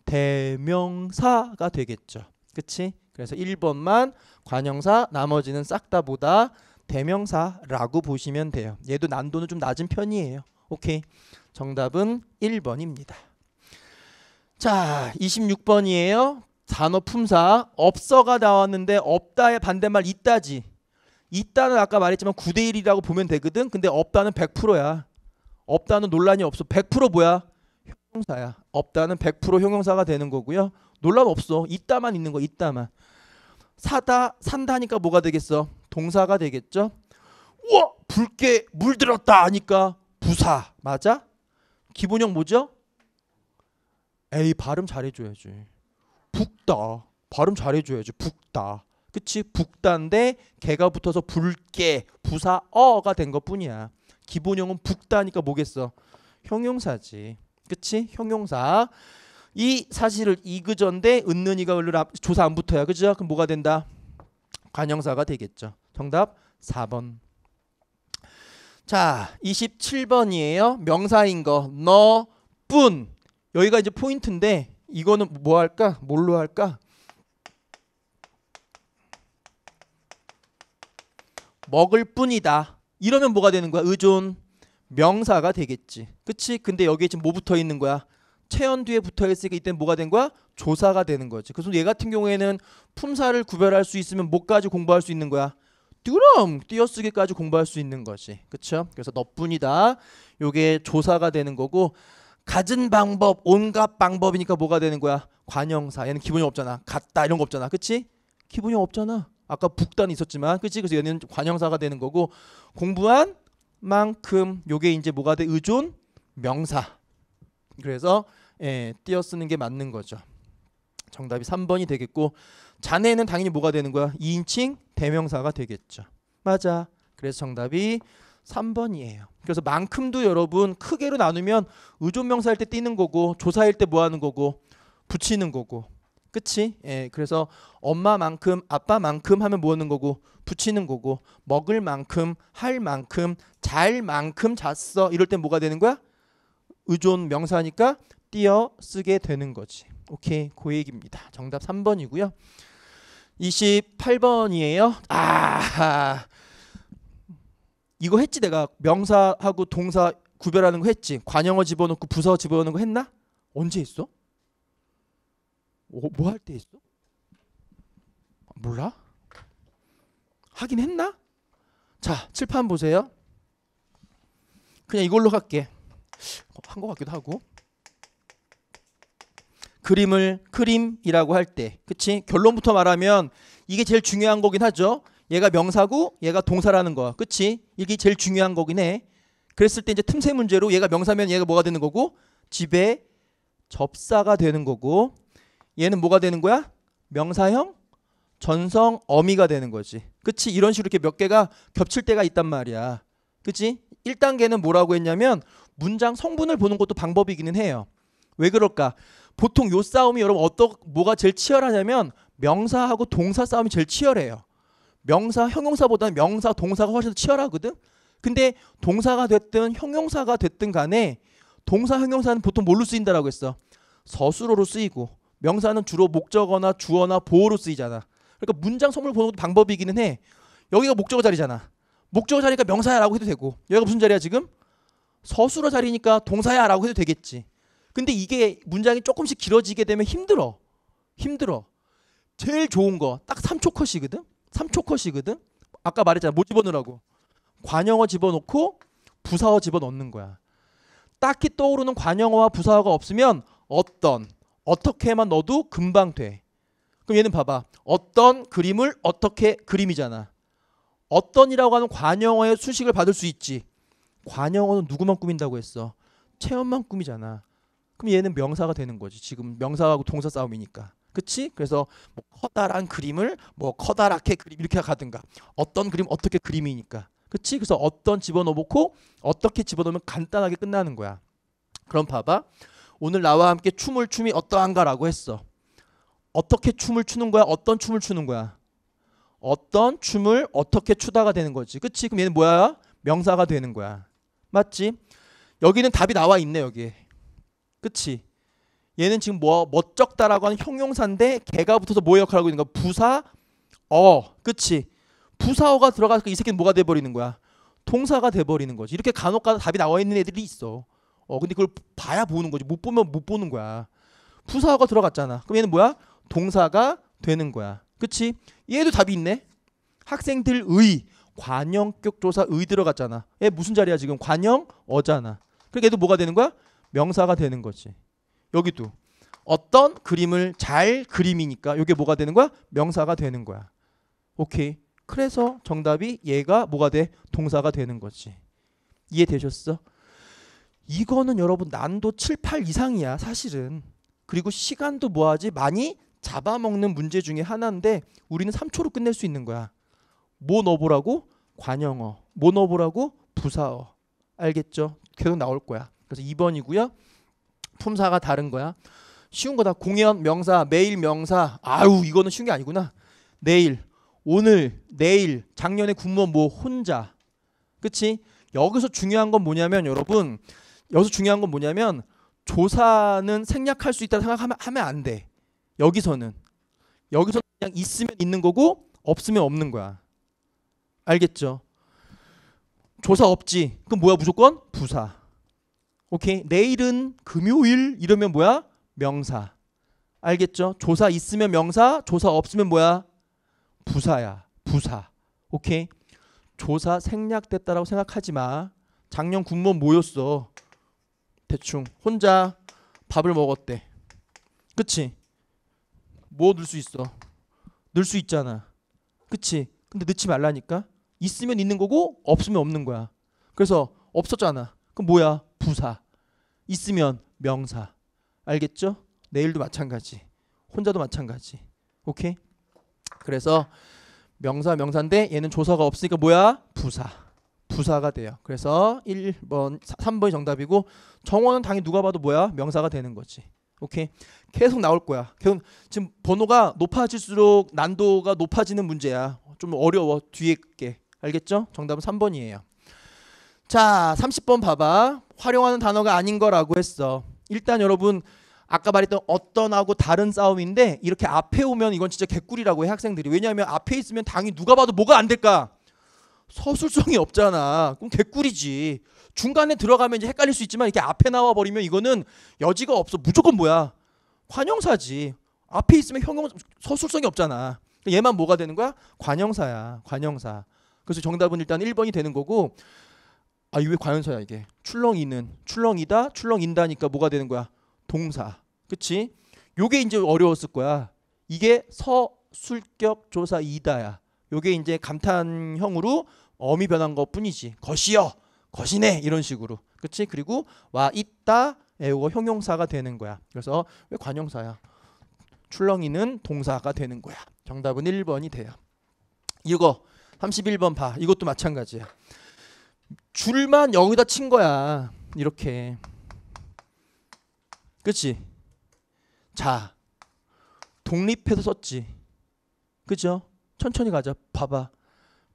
대명사가 되겠죠. 그렇지? 그래서 1번만 관형사, 나머지는 싹 다 보다 대명사라고 보시면 돼요. 얘도 난도는 좀 낮은 편이에요. 오케이. 정답은 1번입니다. 자, 26번이에요. 단어 품사 없어가 나왔는데 없다의 반대말 있다지. 있다는 아까 말했지만 9대 1이라고 보면 되거든. 근데 없다는 100%야. 없다는 논란이 없어. 100% 뭐야? 형용사야. 없다는 100% 형용사가 되는 거고요. 논란 없어. 있다만 있는 거 있다만. 사다 산다니까 뭐가 되겠어? 동사가 되겠죠? 우와 붉게 물들었다 하니까 부사 맞아? 기본형 뭐죠? 에이 발음 잘해줘야지 붉다 발음 잘해줘야지 붉다 그치 북단데 개가 붙어서 붉게 부사 어가 된 것뿐이야 기본형은 북다니까 뭐겠어? 형용사지. 그치? 형용사. 이 사실을 이그전데 은는이가 원래 조사 안 붙어야 그죠? 그럼 뭐가 된다? 관형사가 되겠죠. 정답 4번. 자, 27번이에요. 명사인 거. 너뿐. 여기가 이제 포인트인데 이거는 뭐 할까? 뭘로 할까? 먹을 뿐이다. 이러면 뭐가 되는 거야? 의존 명사가 되겠지. 그치? 근데 여기에 지금 뭐 붙어 있는 거야? 체언 뒤에 붙어 있으니까 이때 뭐가 된 거야? 조사가 되는 거지. 그래서 얘 같은 경우에는 품사를 구별할 수 있으면 뭐까지 공부할 수 있는 거야? 뚜럼 띄어쓰기까지 공부할 수 있는 거지. 그쵸? 그래서 너뿐이다. 요게 조사가 되는 거고 갖은 방법, 온갖 방법이니까 뭐가 되는 거야? 관형사. 얘는 기본이 없잖아. 같다 이런 거 없잖아. 그치? 기본이 없잖아. 아까 북단 있었지만 그치 그래서 얘는 관형사가 되는 거고 공부한 만큼 요게 이제 뭐가 돼 의존 명사 그래서 예, 띄어쓰는 게 맞는 거죠 정답이 3번이 되겠고 자네는 당연히 뭐가 되는 거야 2인칭 대명사가 되겠죠 맞아 그래서 정답이 3번이에요. 그래서 만큼도 여러분 크게로 나누면 의존명사할 때 띄는 거고 조사할때 뭐 하는 거고 붙이는 거고 그치? 예, 그래서 엄마만큼 아빠만큼 하면 뭐하는 거고 붙이는 거고 먹을 만큼 할 만큼 잘 만큼 잤어 이럴 땐 뭐가 되는 거야? 의존 명사니까 띄어 쓰게 되는 거지. 오케이, 고그 얘기입니다. 정답 3번이고요. 28번이에요. 아, 이거 했지 내가 명사하고 동사 구별하는 거 했지. 관형어 집어넣고 부서 집어넣는 거 했나? 언제 했어? 어, 뭐할때 했어? 몰라? 하긴 했나? 자, 칠판 보세요. 그냥 이걸로 갈게. 한 것 같기도 하고. 그림을 그림이라고 할 때, 그치? 결론부터 말하면 이게 제일 중요한 거긴 하죠. 얘가 명사고 얘가 동사라는 거 그치? 이게 제일 중요한 거긴 해. 그랬을 때 이제 틈새 문제로 얘가 명사면 얘가 뭐가 되는 거고 집에 접사가 되는 거고 얘는 뭐가 되는 거야? 명사형 전성 어미가 되는 거지. 그치? 이런 식으로 이렇게 몇 개가 겹칠 때가 있단 말이야. 그치? 1단계는 뭐라고 했냐면 문장 성분을 보는 것도 방법이기는 해요. 왜 그럴까? 보통 요 싸움이 여러분 어떠 뭐가 제일 치열하냐면 명사하고 동사 싸움이 제일 치열해요. 명사 형용사보다는 명사 동사가 훨씬 더 치열하거든. 근데 동사가 됐든 형용사가 됐든 간에 동사 형용사는 보통 뭘로 쓰인다라고 했어? 서술어로 쓰이고 명사는 주로 목적어나 주어나 보어로 쓰이잖아. 그러니까 문장 선물 보는 것도 방법이기는 해. 여기가 목적어 자리잖아. 목적어 자리니까 명사야라고 해도 되고 여기가 무슨 자리야 지금? 서술어 자리니까 동사야라고 해도 되겠지. 근데 이게 문장이 조금씩 길어지게 되면 힘들어. 힘들어. 제일 좋은 거 딱 3초 컷이거든. 3초 컷이거든. 아까 말했잖아. 뭐 집어넣으라고. 관형어 집어넣고 부사어 집어넣는 거야. 딱히 떠오르는 관형어와 부사어가 없으면 어떤 어떻게만 넣어도 금방 돼. 그럼 얘는 봐봐. 어떤 그림을 어떻게 그림이잖아. 어떤이라고 하는 관영어의 수식을 받을 수 있지. 관영어는 누구만 꾸민다고 했어? 체험만 꾸미잖아. 그럼 얘는 명사가 되는 거지. 지금 명사하고 동사 싸움이니까. 그치? 그래서 뭐 커다란 그림을 뭐 커다랗게 그림 이렇게 가든가 어떤 그림 어떻게 그림이니까 그치? 그래서 어떤 집어넣어놓고 어떻게 집어넣으면 간단하게 끝나는 거야 그럼 봐봐 오늘 나와 함께 춤을 춤이 어떠한가라고 했어. 어떻게 춤을 추는 거야? 어떤 춤을 추는 거야? 어떤 춤을 어떻게 추다가 되는 거지. 그치? 그럼 얘는 뭐야? 명사가 되는 거야. 맞지? 여기는 답이 나와 있네 여기에. 그치? 얘는 지금 뭐 멋쩍다라고 하는 형용사인데 개가 붙어서 뭐 역할을 하고 있는 거야? 부사 어. 그치? 부사어가 들어가서 이 새끼는 뭐가 돼버리는 거야? 통사가 돼버리는 거지. 이렇게 간혹가다 답이 나와 있는 애들이 있어. 어 근데 그걸 봐야 보는 거지 못 보면 못 보는 거야 부사어가 들어갔잖아 그럼 얘는 뭐야 동사가 되는 거야 그치 얘도 답이 있네 학생들의 관형격 조사 의 들어갔잖아 얘 무슨 자리야 지금 관형 어잖아 그러니 얘도 뭐가 되는 거야 명사가 되는 거지 여기도 어떤 그림을 잘 그림이니까 이게 뭐가 되는 거야 명사가 되는 거야 오케이 그래서 정답이 얘가 뭐가 돼 동사가 되는 거지 이해되셨어? 이거는 여러분 난도 7, 8 이상이야 사실은. 그리고 시간도 뭐하지 많이 잡아먹는 문제 중에 하나인데 우리는 3초로 끝낼 수 있는 거야. 뭐 넣어보라고? 관영어. 뭐 넣어보라고? 부사어. 알겠죠? 계속 나올 거야. 그래서 2번이고요. 품사가 다른 거야. 쉬운 거다. 공연, 명사, 매일 명사. 아우 이거는 쉬운 게 아니구나. 내일, 오늘, 내일, 작년에 군무원 뭐 혼자. 그치? 여기서 중요한 건 뭐냐면 여러분 여기서 중요한 건 뭐냐면 조사는 생략할 수 있다 생각하면 하면 안 돼. 여기서는 여기서 그냥 있으면 있는 거고 없으면 없는 거야. 알겠죠? 조사 없지. 그럼 뭐야 무조건 부사. 오케이. 내일은 금요일 이러면 뭐야? 명사. 알겠죠? 조사 있으면 명사, 조사 없으면 뭐야? 부사야. 부사. 오케이. 조사 생략됐다라고 생각하지 마. 작년 군무원 뭐였어? 대충 혼자 밥을 먹었대. 그치? 뭐 넣을 수 있어? 넣을 수 있잖아. 그치? 근데 넣지 말라니까? 있으면 있는 거고 없으면 없는 거야. 그래서 없었잖아. 그럼 뭐야? 부사. 있으면 명사. 알겠죠? 내일도 마찬가지. 혼자도 마찬가지. 오케이? 그래서 명사 명사인데 얘는 조사가 없으니까 뭐야? 부사. 부사가 돼요. 그래서 1번 3번이 정답이고 정원은 당연히 누가 봐도 뭐야? 명사가 되는 거지. 오케이. 계속 나올 거야. 계속 지금 번호가 높아질수록 난도가 높아지는 문제야. 좀 어려워. 뒤에 게. 알겠죠? 정답은 3번이에요. 자, 30번 봐봐. 활용하는 단어가 아닌 거라고 했어. 일단 여러분 아까 말했던 어떤하고 다른 싸움인데 이렇게 앞에 오면 이건 진짜 개꿀이라고 해 학생들이. 왜냐하면 앞에 있으면 당연히 누가 봐도 뭐가 안 될까? 서술성이 없잖아. 그럼 개꿀이지. 중간에 들어가면 이제 헷갈릴 수 있지만 이렇게 앞에 나와 버리면 이거는 여지가 없어. 무조건 뭐야? 관형사지. 앞에 있으면 형용 서술성이 없잖아. 얘만 뭐가 되는 거야? 관형사야. 관형사. 그래서 정답은 일단 1번이 되는 거고 아, 이게 왜 관형사야, 이게? 출렁이는 출렁이다, 출렁인다니까 뭐가 되는 거야? 동사. 그치 요게 이제 어려웠을 거야. 이게 서술격 조사 이다야. 요게 이제 감탄형으로 어미 변한 것뿐이지. 것이여. 것이네 이런 식으로. 그렇지? 그리고 와 있다. 예, 요거 형용사가 되는 거야. 그래서 왜 관용사야? 출렁이는 동사가 되는 거야. 정답은 1번이 돼요. 이거 31번 봐. 이것도 마찬가지야. 줄만 여기다 친 거야. 이렇게. 그치? 자, 독립해서 썼지. 그죠? 천천히 가자. 봐봐.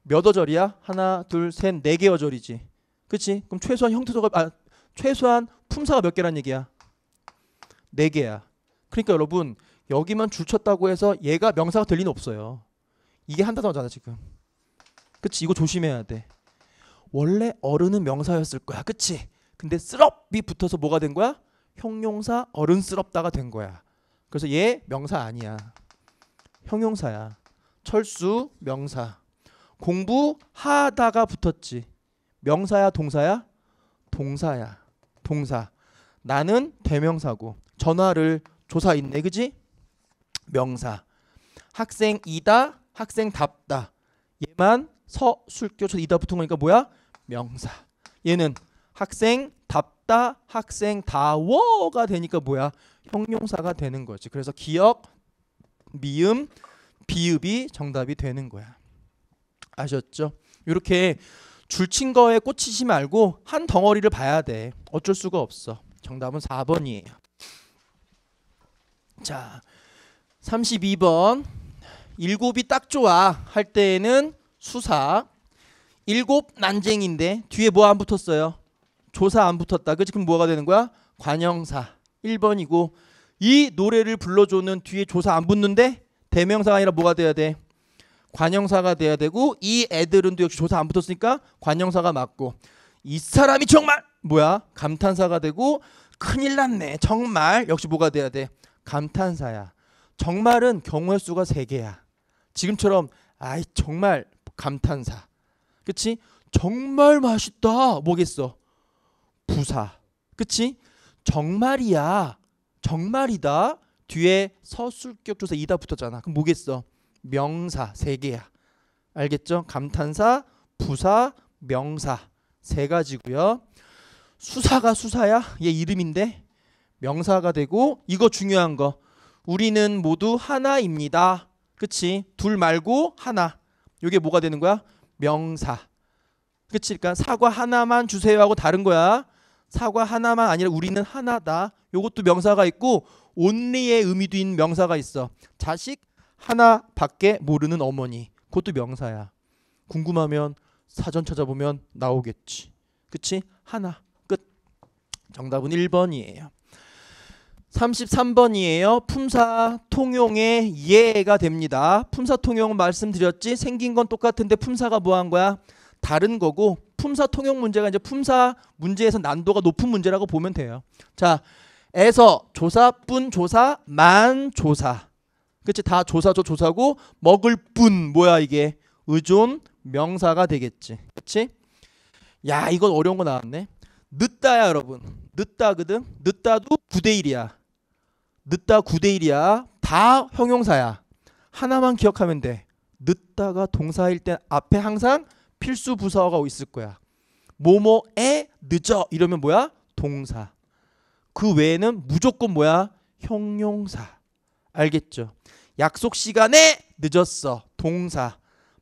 몇 어절이야? 하나, 둘, 셋, 네 개 어절이지. 그치? 그럼 최소한 형태소가 아 최소한 품사가 몇 개란 얘기야? 네 개야. 그러니까 여러분 여기만 줄쳤다고 해서 얘가 명사가 될 리는 없어요. 이게 한 단어잖아 지금. 그치? 이거 조심해야 돼. 원래 어른은 명사였을 거야. 그치? 근데 쓰럽이 붙어서 뭐가 된 거야? 형용사 어른스럽다가 된 거야. 그래서 얘 명사 아니야. 형용사야. 철수 명사 공부하다가 붙었지 명사야 동사야 동사야 동사 나는 대명사고 전화를 조사인네 그지 명사 학생이다 학생답다 얘만 서술교초 이다 붙은 거니까 뭐야 명사 얘는 학생답다 학생다워가 되니까 뭐야 형용사가 되는 거지 그래서 기억 미음 비읍이 정답이 되는 거야. 아셨죠? 이렇게 줄친 거에 꽂히지 말고 한 덩어리를 봐야 돼. 어쩔 수가 없어. 정답은 4번이에요. 자, 32번. 일곱이 딱 좋아 할 때에는 수사. 일곱 난쟁인데 뒤에 뭐 안 붙었어요? 조사 안 붙었다. 그 지금 뭐가 되는 거야? 관형사. 1번이고 이 노래를 불러주는 뒤에 조사 안 붙는데 대명사가 아니라 뭐가 돼야 돼? 관형사가 돼야 되고 이 애들은 또 역시 조사 안 붙었으니까 관형사가 맞고 이 사람이 정말 뭐야? 감탄사가 되고 큰일 났네. 정말 역시 뭐가 돼야 돼? 감탄사야. 정말은 경우의 수가 세 개야. 지금처럼 아이 정말 감탄사. 그치? 정말 맛있다. 뭐겠어? 부사. 그치? 정말이야. 정말이다. 뒤에 서술격 조사 이다 붙었잖아. 그럼 뭐겠어? 명사 세 개야. 알겠죠? 감탄사, 부사, 명사 세 가지고요. 수사가 수사야. 얘 이름인데 명사가 되고 이거 중요한 거. 우리는 모두 하나입니다. 그치? 둘 말고 하나. 이게 뭐가 되는 거야? 명사. 그치? 그러니까 사과 하나만 주세요 하고 다른 거야. 사과 하나만 아니라 우리는 하나다. 요것도 명사가 있고 온리의 의미도 있는 명사가 있어. 자식 하나밖에 모르는 어머니. 그것도 명사야. 궁금하면 사전 찾아보면 나오겠지. 그치? 하나. 끝. 정답은 1번이에요. 33번이에요. 품사 통용의 예가 됩니다. 품사 통용 말씀드렸지? 생긴 건 똑같은데 품사가 뭐한 거야? 다른 거고 품사 통용 문제가 이제 품사 문제에서 난도가 높은 문제라고 보면 돼요. 자, 에서 조사뿐 조사만 조사. 그치 다 조사죠 조사고 먹을 뿐 뭐야 이게 의존 명사가 되겠지. 그치? 야 이건 어려운 거 나왔네. 늦다야 여러분. 늦다거든. 늦다도 9대 1이야. 늦다 9대 1이야. 다 형용사야. 하나만 기억하면 돼. 늦다가 동사일 땐 앞에 항상 필수 부사어가 있을 거야. 뭐뭐에 늦어 이러면 뭐야? 동사. 그 외에는 무조건 뭐야? 형용사. 알겠죠? 약속 시간에 늦었어. 동사.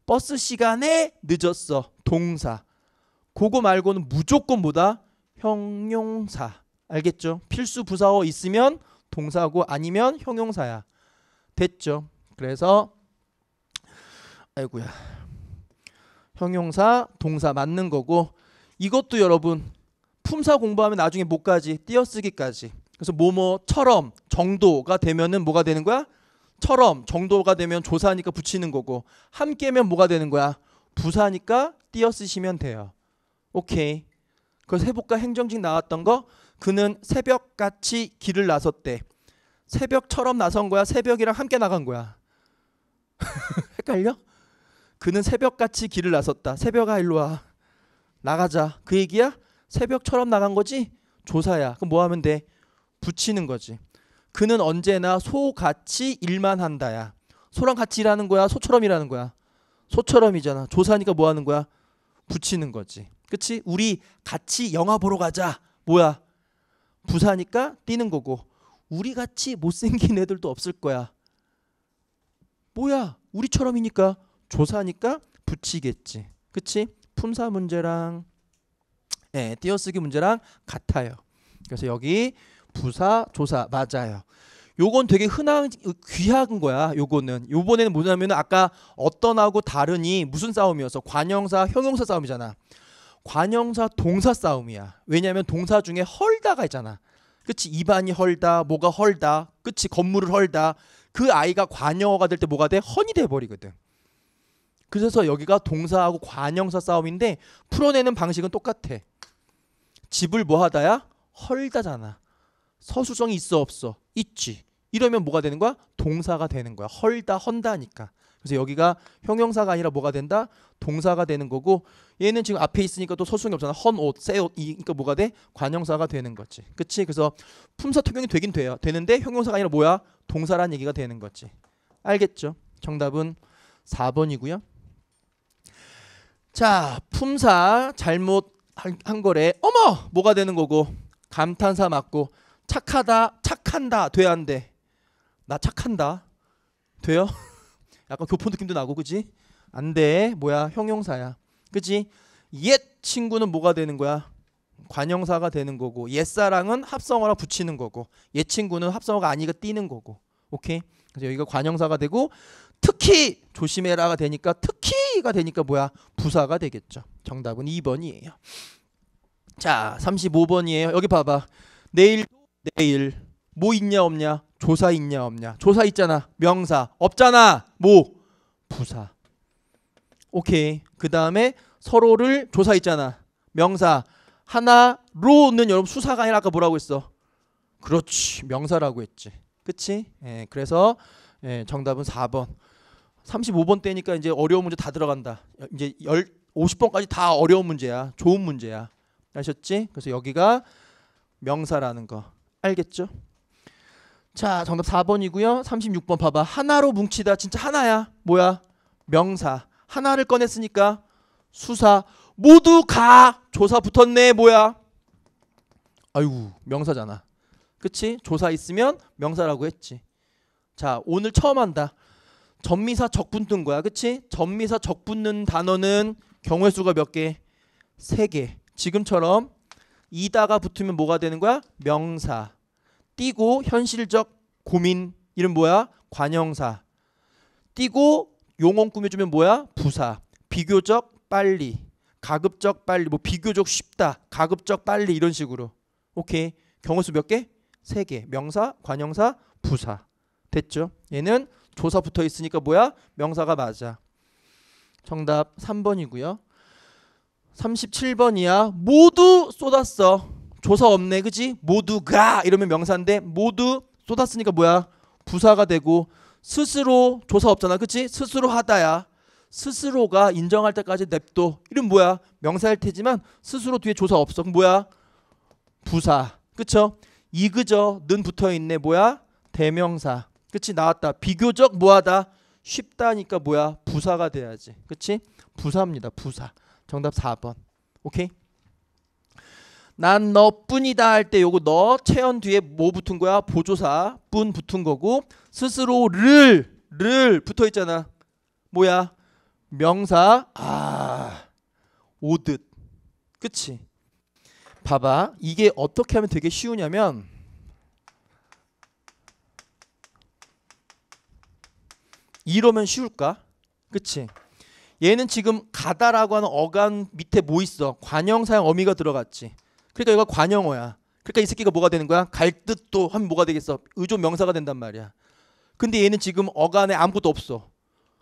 버스 시간에 늦었어. 동사. 그거 말고는 무조건 뭐다? 형용사. 알겠죠? 필수 부사어 있으면 동사고 아니면 형용사야. 됐죠? 그래서 아이구야 형용사 동사 맞는 거고 이것도 여러분 품사 공부하면 나중에 뭐까지 띄어쓰기까지. 그래서 뭐뭐처럼 정도가 되면은 뭐가 되는 거야? 처럼 정도가 되면 조사니까 하 붙이는 거고 함께면 뭐가 되는 거야? 부사니까 띄어쓰시면 돼요. 오케이. 그래서 과 행정직 나왔던 거 그는 새벽같이 길을 나섰대. 새벽처럼 나선 거야? 새벽이랑 함께 나간 거야? 헷갈려? 그는 새벽같이 길을 나섰다. 새벽아 일로 와. 나가자. 그 얘기야? 새벽처럼 나간 거지? 조사야. 그럼 뭐 하면 돼? 붙이는 거지. 그는 언제나 소같이 일만 한다야. 소랑 같이 일하는 거야? 소처럼 일하는 거야? 소처럼이잖아. 조사니까 뭐 하는 거야? 붙이는 거지. 그치? 우리 같이 영화 보러 가자. 뭐야? 부사니까 뛰는 거고. 우리 같이 못생긴 애들도 없을 거야. 뭐야? 우리처럼이니까 조사니까 붙이겠지. 그치? 품사 문제랑 네, 띄어쓰기 문제랑 같아요. 그래서 여기 부사 조사 맞아요. 요건 되게 흔한 귀한 거야. 요거는 요번에는 뭐냐면 아까 어떤하고 다르니 무슨 싸움이어서 관형사 형용사 싸움이잖아. 관형사 동사 싸움이야. 왜냐하면 동사 중에 헐다가 있잖아. 그치 입안이 헐다, 뭐가 헐다, 그치 건물을 헐다. 그 아이가 관형어가 될 때 뭐가 돼? 헌이 돼 버리거든. 그래서 여기가 동사하고 관형사 싸움인데 풀어내는 방식은 똑같아. 집을 뭐하다야? 헐다잖아. 서수성이 있어 없어? 있지. 이러면 뭐가 되는 거야? 동사가 되는 거야. 헐다 헌다니까. 그래서 여기가 형용사가 아니라 뭐가 된다? 동사가 되는 거고 얘는 지금 앞에 있으니까 또 서술형이 없잖아. 헌 옷, 새 옷이니까 그러니까 뭐가 돼? 관형사가 되는 거지. 그치? 그래서 품사투경이 되긴 돼요. 되는데 형용사가 아니라 뭐야? 동사란 얘기가 되는 거지. 알겠죠? 정답은 4번이고요. 자, 품사 잘못 한, 한 거래 어머 뭐가 되는 거고 감탄사 맞고 착하다 착한다 돼야 한대 나 착한다 돼요? 약간 교포 느낌도 나고 그지? 안돼 뭐야 형용사야 그지? 옛 친구는 뭐가 되는 거야? 관형사가 되는 거고 옛사랑은 합성어랑 붙이는 거고 옛 친구는 합성어가 아니가 뛰는 거고 오케이 그래서 여기가 관형사가 되고 특히 조심해라가 되니까 특히가 되니까 뭐야? 부사가 되겠죠. 정답은 2번이에요. 자, 35번이에요. 여기 봐봐. 내일 내일 뭐 있냐 없냐? 조사 있냐 없냐? 조사 있잖아. 명사. 없잖아. 뭐? 부사. 오케이. 그다음에 서로를 조사 있잖아. 명사. 하나로는 여러분 수사가 아니라 아까 뭐라고 했어? 그렇지. 명사라고 했지. 그치? 예, 그래서 예, 정답은 4번. 35번 때니까 이제 어려운 문제 다 들어간다. 이제 열 50번까지 다 어려운 문제야. 좋은 문제야. 아셨지? 그래서 여기가 명사라는 거 알겠죠? 자, 정답 4번이고요. 36번 봐봐. 하나로 뭉치다. 진짜 하나야. 뭐야? 명사. 하나를 꺼냈으니까 수사. 모두 가. 조사 붙었네. 뭐야? 아이고, 명사잖아. 그치? 조사 있으면 명사라고 했지. 자, 오늘 처음 한다. 전미사 적 붙는 거야. 그치? 전미사 적붙는 단어는 경우의 수가 몇 개? 세 개. 지금처럼 이다가 붙으면 뭐가 되는 거야? 명사. 띄고 현실적 고민 이름 뭐야? 관형사. 띄고 용언 꾸며주면 뭐야? 부사. 비교적 빨리. 가급적 빨리. 뭐 비교적 쉽다. 가급적 빨리 이런 식으로. 오케이. 경우수 몇 개? 세 개. 명사, 관형사, 부사. 됐죠? 얘는 조사 붙어 있으니까 뭐야? 명사가 맞아. 정답 3번이고요. 37번이야. 모두 쏟았어. 조사 없네. 그지? 모두가 이러면 명사인데 모두 쏟았으니까 뭐야? 부사가 되고 스스로 조사 없잖아. 그치? 스스로 하다야. 스스로가 인정할 때까지 냅둬. 이름 뭐야? 명사일 테지만 스스로 뒤에 조사 없어. 뭐야? 부사. 그쵸? 이그저 는 붙어 있네. 뭐야? 대명사. 그치 나왔다. 비교적 뭐하다 쉽다니까 뭐야 부사가 돼야지. 그치 부사입니다. 부사. 정답 4번. 오케이. 난 너뿐이다 할 때 요거 너 체언 뒤에 뭐 붙은 거야? 보조사 뿐 붙은 거고 스스로를 를 붙어 있잖아. 뭐야? 명사 아 오듯. 그치? 봐봐. 이게 어떻게 하면 되게 쉬우냐면 이러면 쉬울까? 그치? 얘는 지금 가다라고 하는 어간 밑에 뭐 있어? 관형사형 어미가 들어갔지. 그러니까 얘가 관형어야. 그러니까 이 새끼가 뭐가 되는 거야? 갈 듯도 하면 뭐가 되겠어? 의존 명사가 된단 말이야. 근데 얘는 지금 어간에 아무것도 없어.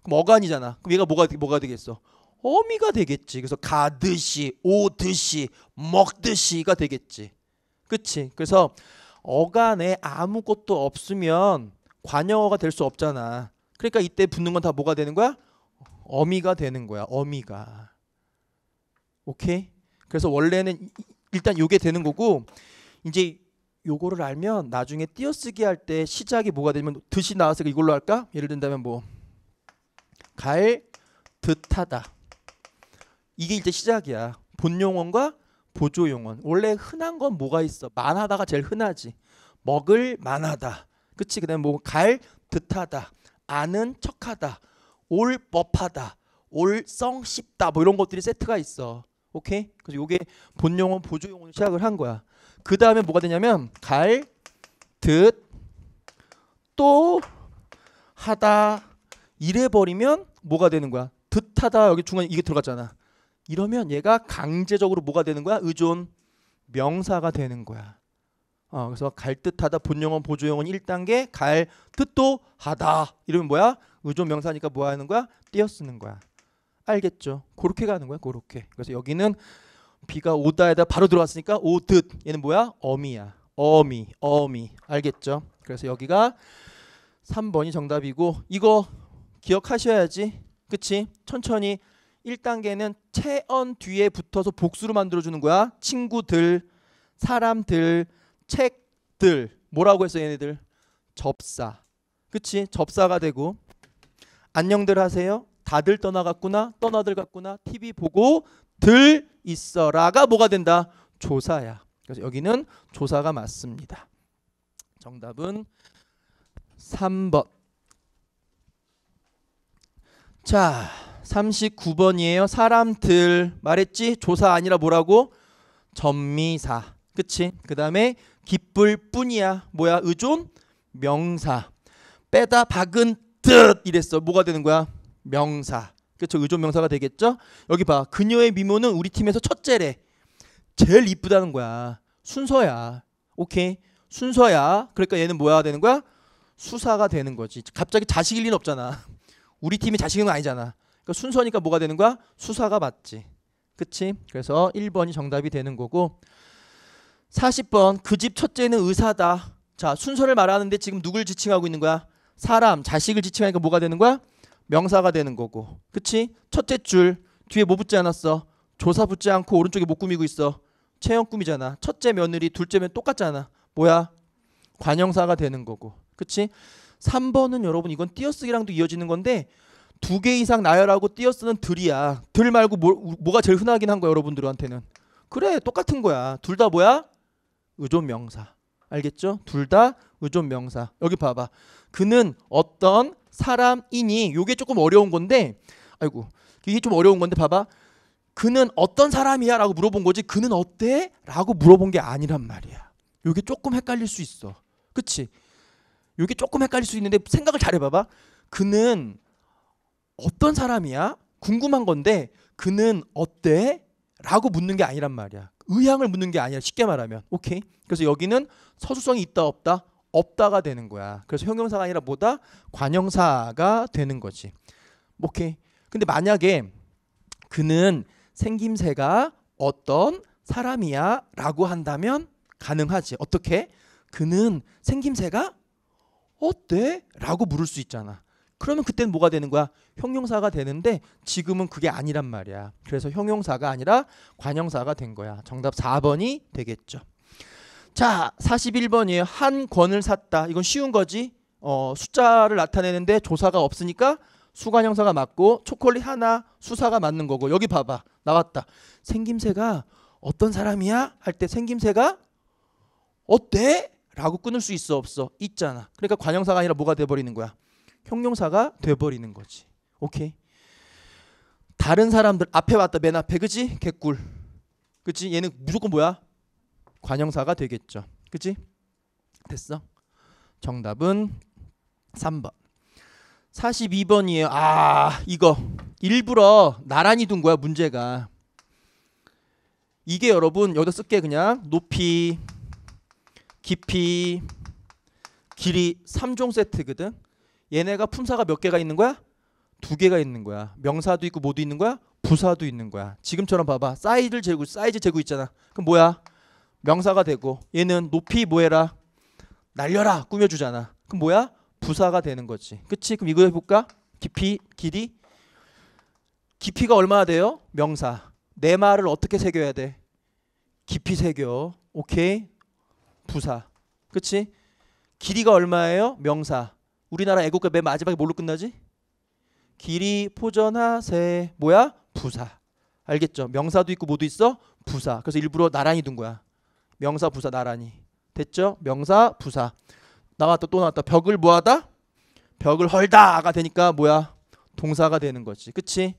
그럼 어간이잖아. 그럼 얘가 뭐가 뭐가 되겠어? 어미가 되겠지. 그래서 가듯이, 오듯이, 먹듯이가 되겠지. 그치? 그래서 어간에 아무것도 없으면 관형어가 될 수 없잖아. 그러니까 이때 붙는 건 다 뭐가 되는 거야? 어미가 되는 거야. 어미가. 오케이? 그래서 원래는 일단 요게 되는 거고 이제 요거를 알면 나중에 띄어쓰기 할 때 시작이 뭐가 되면 듯이 나와서 이걸로 할까? 예를 든다면 뭐 갈 듯하다. 이게 이제 시작이야. 본용언과 보조용언. 원래 흔한 건 뭐가 있어? 만하다가 제일 흔하지. 먹을 만하다. 그치? 그다음에 뭐 갈 듯하다. 아는 척하다, 올 법하다, 올성 쉽다 뭐 이런 것들이 세트가 있어. 오케이? 그래서 이게 본용어 보조용어로 시작을 한 거야. 그 다음에 뭐가 되냐면 갈, 듯, 또, 하다 이래 버리면 뭐가 되는 거야? 듯하다 여기 중간에 이게 들어갔잖아. 이러면 얘가 강제적으로 뭐가 되는 거야? 의존 명사가 되는 거야. 어, 그래서 갈 듯하다 본용원보조용원 1단계 갈 듯도 하다 이러면 뭐야? 의존 명사니까 뭐 하는 거야? 띄어쓰는 거야. 알겠죠? 그렇게 가는 거야. 그렇게. 그래서 여기는 비가 오다에다 바로 들어왔으니까 오듯 얘는 뭐야? 어미야. 어미. 어미. 알겠죠? 그래서 여기가 3번이 정답이고 이거 기억하셔야지. 그치? 천천히 1단계는 체언 뒤에 붙어서 복수로 만들어 주는 거야. 친구들, 사람들 책들 뭐라고 했어 얘네들 접사 그치 접사가 되고 안녕들 하세요 다들 떠나갔구나 떠나들 갔구나 TV 보고 들 있어라가 뭐가 된다 조사야 그래서 여기는 조사가 맞습니다 정답은 3번 자 39번이에요 사람들 말했지 조사 아니라 뭐라고 전미사 그치? 그 다음에 기쁠 뿐이야. 뭐야? 의존? 명사. 빼다 박은 듯 이랬어. 뭐가 되는 거야? 명사. 그쵸 의존 명사가 되겠죠? 여기 봐. 그녀의 미모는 우리 팀에서 첫째래. 제일 이쁘다는 거야. 순서야. 오케이. 순서야. 그러니까 얘는 뭐야 되는 거야? 수사가 되는 거지. 갑자기 자식일 리는 없잖아. 우리 팀이 자식인 건 아니잖아. 그러니까 순서니까 뭐가 되는 거야? 수사가 맞지. 그치? 그래서 1번이 정답이 되는 거고 40번 그 집 첫째는 의사다. 자 순서를 말하는데 지금 누굴 지칭하고 있는 거야? 사람 자식을 지칭하니까 뭐가 되는 거야? 명사가 되는 거고 그치? 첫째 줄 뒤에 뭐 붙지 않았어? 조사 붙지 않고 오른쪽에 뭐 꾸미고 있어 체형 꾸미잖아 첫째 며느리 둘째 며 똑같잖아 뭐야? 관형사가 되는 거고 그치? 3번은 여러분 이건 띄어쓰기랑도 이어지는 건데 두 개 이상 나열하고 띄어쓰는 들이야 들 말고 뭐, 뭐가 제일 흔하긴 한 거야 여러분들한테는 그래 똑같은 거야 둘 다 뭐야? 의존 명사. 알겠죠? 둘 다 의존 명사. 여기 봐봐. 그는 어떤 사람이니? 요게 조금 어려운 건데, 아이고, 이게 좀 어려운 건데 봐봐. 그는 어떤 사람이야라고 물어본 거지. 그는 어때?라고 물어본 게 아니란 말이야. 요게 조금 헷갈릴 수 있어. 그치? 요게 조금 헷갈릴 수 있는데 생각을 잘 해봐봐. 그는 어떤 사람이야? 궁금한 건데 그는 어때? 라고 묻는 게 아니란 말이야. 의향을 묻는 게 아니라 쉽게 말하면 오케이. 그래서 여기는 서술성이 있다 없다 없다가 되는 거야. 그래서 형용사가 아니라 뭐다 관형사가 되는 거지. 오케이. 근데 만약에 그는 생김새가 어떤 사람이야라고 한다면 가능하지. 어떻게? 그는 생김새가 어때? 라고 물을 수 있잖아. 그러면 그때는 뭐가 되는 거야? 형용사가 되는데 지금은 그게 아니란 말이야. 그래서 형용사가 아니라 관형사가 된 거야. 정답 4번이 되겠죠. 자, 41번이에요. 한 권을 샀다. 이건 쉬운 거지. 어, 숫자를 나타내는데 조사가 없으니까 수관형사가 맞고 초콜릿 하나 수사가 맞는 거고 여기 봐봐 나왔다 생김새가 어떤 사람이야 할 때 생김새가 어때 라고 끊을 수 있어 없어 있잖아 그러니까 관형사가 아니라 뭐가 돼버리는 거야 형용사가 돼버리는 거지. 오케이. 다른 사람들 앞에 왔다 맨 앞에 그지 개꿀 그지 얘는 무조건 뭐야 관형사가 되겠죠 그지 됐어 정답은 3번 42번이에요 아 이거 일부러 나란히 둔 거야 문제가 이게 여러분 여기다 쓸게 그냥 높이 깊이 길이 3종 세트거든 얘네가 품사가 몇 개가 있는 거야? 두 개가 있는 거야. 명사도 있고 뭐도 있는 거야? 부사도 있는 거야. 지금처럼 봐봐. 사이즈를 재고 사이즈 재고 있잖아. 그럼 뭐야? 명사가 되고 얘는 높이 뭐해라? 날려라 꾸며주잖아. 그럼 뭐야? 부사가 되는 거지. 그치? 그럼 이거 해볼까? 깊이, 길이. 깊이가 얼마나 돼요? 명사. 내 말을 어떻게 새겨야 돼? 깊이 새겨. 오케이? 부사. 그치? 길이가 얼마예요? 명사. 우리나라 애국가 맨 마지막에 뭘로 끝나지? 길이 포전하세 뭐야? 부사. 알겠죠? 명사도 있고 뭐도 있어? 부사. 그래서 일부러 나란히 둔 거야. 명사 부사 나란히. 됐죠? 명사 부사. 나왔다 또 나왔다. 벽을 뭐하다? 벽을 헐다가 되니까 뭐야? 동사가 되는 거지. 그치?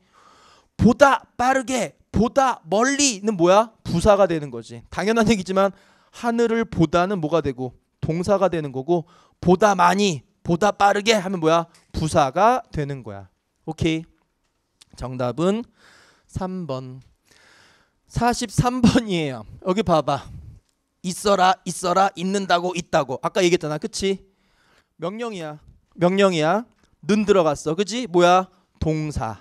보다 빠르게 보다 멀리는 뭐야? 부사가 되는 거지. 당연한 얘기지만 하늘을 보다는 뭐가 되고 동사가 되는 거고 보다 많이 보다 빠르게 하면 뭐야? 부사가 되는 거야. 오케이. 정답은 3번. 43번이에요. 여기 봐봐. 있어라, 있어라, 있는다고, 있다고. 아까 얘기했잖아. 그치? 명령이야. 명령이야. 눈 들어갔어. 그치 뭐야? 동사.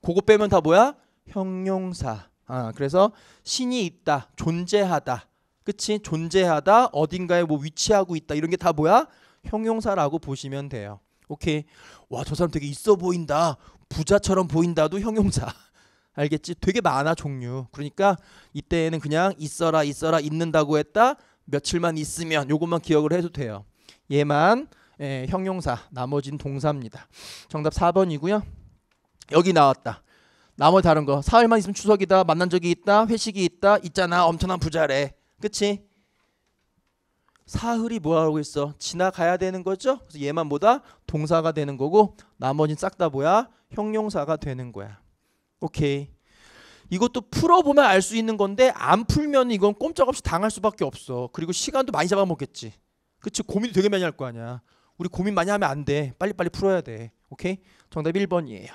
그거 빼면 다 뭐야? 형용사. 아, 그래서 신이 있다. 존재하다. 그치? 존재하다. 어딘가에 뭐 위치하고 있다. 이런 게 다 뭐야? 형용사라고 보시면 돼요. 오케이. 와, 저 사람 되게 있어 보인다. 부자처럼 보인다도 형용사. 알겠지? 되게 많아 종류. 그러니까 이때에는 그냥 있어라 있어라 있는다고 했다. 며칠만 있으면 요것만 기억을 해도 돼요. 얘만 예, 형용사, 나머진 동사입니다. 정답 4번이고요. 여기 나왔다. 나머지 다른 거 사흘만 있으면 추석이다. 만난 적이 있다. 회식이 있다. 있잖아. 엄청난 부자래. 그치? 사흘이 뭐하고 있어? 지나가야 되는 거죠. 그래서 얘만 뭐다? 동사가 되는 거고 나머지는 싹 다 뭐야? 형용사가 되는 거야. 오케이. 이것도 풀어보면 알 수 있는 건데 안 풀면 이건 꼼짝없이 당할 수밖에 없어. 그리고 시간도 많이 잡아먹겠지. 그치? 고민도 되게 많이 할 거 아니야. 우리 고민 많이 하면 안 돼. 빨리빨리 풀어야 돼. 오케이? 정답 1번이에요.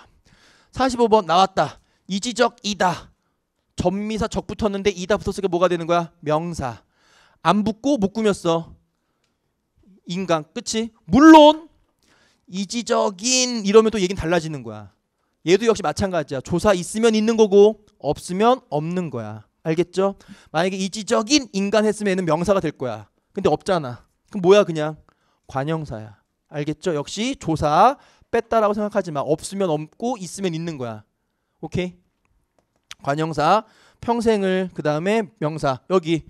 45번 나왔다. 이지적이다. 전미사 적 붙었는데 이다 붙었으니까 뭐가 되는 거야? 명사. 안 붙고 못 꾸몄어. 인간 끝이 물론 이지적인 이러면 또 얘기는 달라지는 거야. 얘도 역시 마찬가지야. 조사 있으면 있는 거고 없으면 없는 거야. 알겠죠? 만약에 이지적인 인간 했으면 얘 명사가 될 거야. 근데 없잖아. 그럼 뭐야 그냥 관형사야. 알겠죠? 역시 조사 뺐다라고 생각하지 만 없으면 없고 있으면 있는 거야. 오케이? 관형사 평생을 그 다음에 명사 여기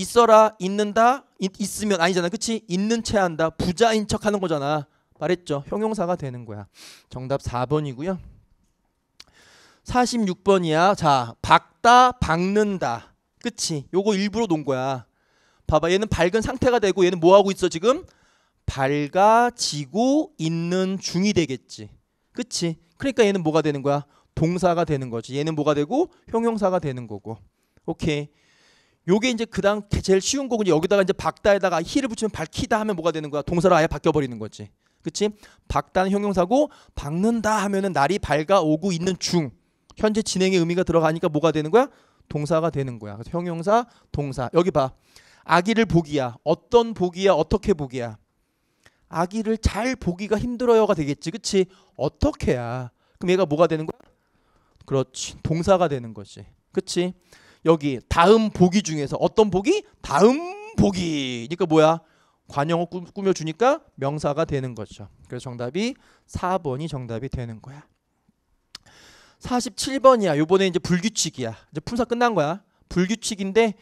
있어라 있는다 있, 으면 아니잖아 그치 있는 채 한다 부자인 척 하는 거잖아 말했죠 형용사가 되는 거야 정답 4번이고요 46번이야 자 박다 박는다 그치 요거 일부러 놓은 거야 봐봐 얘는 밝은 상태가 되고 얘는 뭐하고 있어 지금 밝아지고 있는 중이 되겠지 그치 그러니까 얘는 뭐가 되는 거야 동사가 되는 거지 얘는 뭐가 되고 형용사가 되는 거고 오케이 요게 이제 그다음 제일 쉬운 곡은 여기다가 이제 박다에다가 히를 붙이면 밝히다 하면 뭐가 되는 거야? 동사로 아예 바뀌어 버리는 거지. 그치? 박다는 형용사고 박는다 하면은 날이 밝아오고 있는 중 현재 진행의 의미가 들어가니까 뭐가 되는 거야? 동사가 되는 거야. 그래서 형용사, 동사. 여기 봐. 아기를 보기야. 어떤 보기야? 어떻게 보기야? 아기를 잘 보기가 힘들어요가 되겠지. 그치? 어떻게야? 그럼 얘가 뭐가 되는 거야? 그렇지. 동사가 되는 거지. 그치? 여기 다음 보기 중에서 어떤 보기? 다음 보기. 그러니까 뭐야? 관용어 꾸며 주니까 명사가 되는 거죠. 그래서 정답이 4번이 정답이 되는 거야. 47번이야. 요번에 이제 불규칙이야. 이제 품사 끝난 거야. 불규칙인데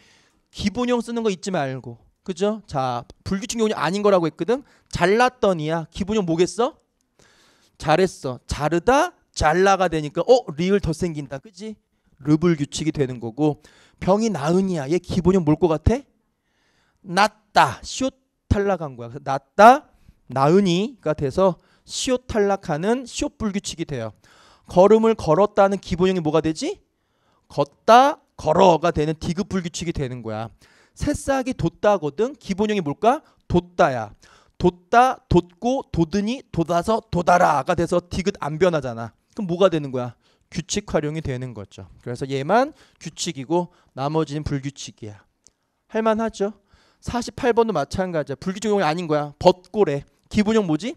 기본형 쓰는 거 잊지 말고. 그죠? 자, 불규칙 요이 아닌 거라고 했거든. 잘랐더니야. 기본형 뭐겠어? 잘했어. 자르다 잘라가 되니까 어, 리을 더 생긴다. 그지 르블 규칙이 되는 거고 병이 나으니야얘 기본형 뭘 것 같아? 낫다 시옷 탈락한 거야 그래서 낫다 나으니가 돼서 시옷 탈락하는 시옷 불규칙이 돼요 걸음을 걸었다는 기본형이 뭐가 되지? 걷다 걸어가 되는 디귿 불규칙이 되는 거야 새싹이 돋다거든 기본형이 뭘까? 돋다야 돋다 돋고 돋으니 돋아서 돋아라가 돼서 디귿 안 변하잖아 그럼 뭐가 되는 거야? 규칙 활용이 되는 거죠. 그래서 얘만 규칙이고 나머지는 불규칙이야. 할만하죠. 48번도 마찬가지야. 불규칙용이 아닌 거야. 벗고래. 기본형 뭐지?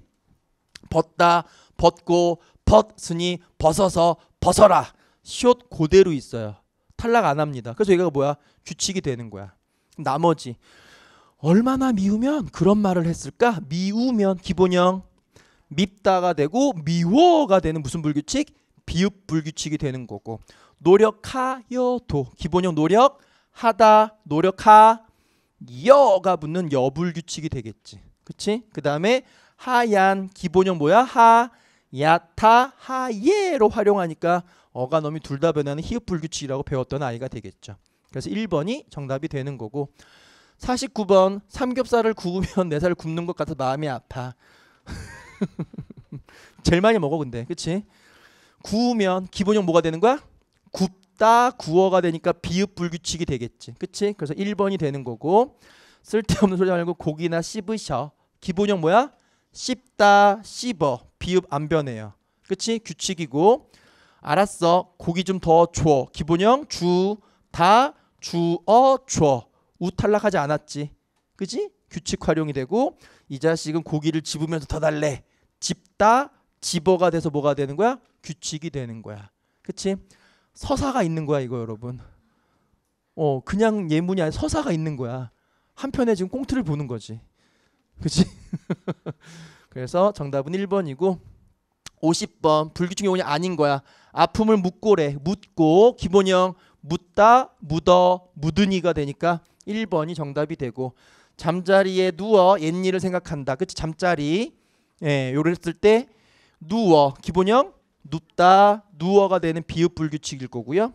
벗다, 벗고, 벗으니, 벗어서, 벗어라. 시옷 그대로 있어요. 탈락 안 합니다. 그래서 얘가 뭐야? 규칙이 되는 거야. 나머지 얼마나 미우면 그런 말을 했을까? 미우면 기본형 밉다가 되고 미워가 되는 무슨 불규칙? 비읍 불규칙이 되는 거고 노력하여도 기본형 노력하다 노력하여가 붙는 여불규칙이 되겠지. 그치? 그 다음에 하얀 기본형 뭐야? 하, 야타, 하예로 활용하니까 어간어미둘다 변하는 히읗 불규칙이라고 배웠던 아이가 되겠죠. 그래서 1번이 정답이 되는 거고 49번 삼겹살을 구우면 내살을 네 굽는 것 같아 서 마음이 아파. 제일 많이 먹어 근데 그치? 구우면 기본형 뭐가 되는 거야? 굽다 구어가 되니까 비읍 불규칙이 되겠지. 그치? 그래서 1번이 되는 거고 쓸데없는 소리 말고 고기나 씹으셔. 기본형 뭐야? 씹다 씹어. 비읍 안 변해요. 그치? 규칙이고 알았어. 고기 좀 더 줘. 기본형 주, 다, 주어, 줘. 우탈락하지 않았지. 그치 규칙 활용이 되고 이 자식은 고기를 집으면서 더 달래. 집다 집어가 돼서 뭐가 되는 거야? 규칙이 되는 거야. 그치? 서사가 있는 거야 이거 여러분. 어 그냥 예문이 아니라 서사가 있는 거야. 한편에 지금 꽁트를 보는 거지. 그치? 그래서 정답은 1번이고 50번 불규칙 요원이 아닌 거야. 아픔을 묻고래. 묻고 기본형 묻다 묻어 묻은이가 되니까 1번이 정답이 되고 잠자리에 누워 옛일을 생각한다. 그치? 잠자리 예, 요랬을때 누워 기본형 눕다 누워가 되는 비읍 불규칙일 거고요.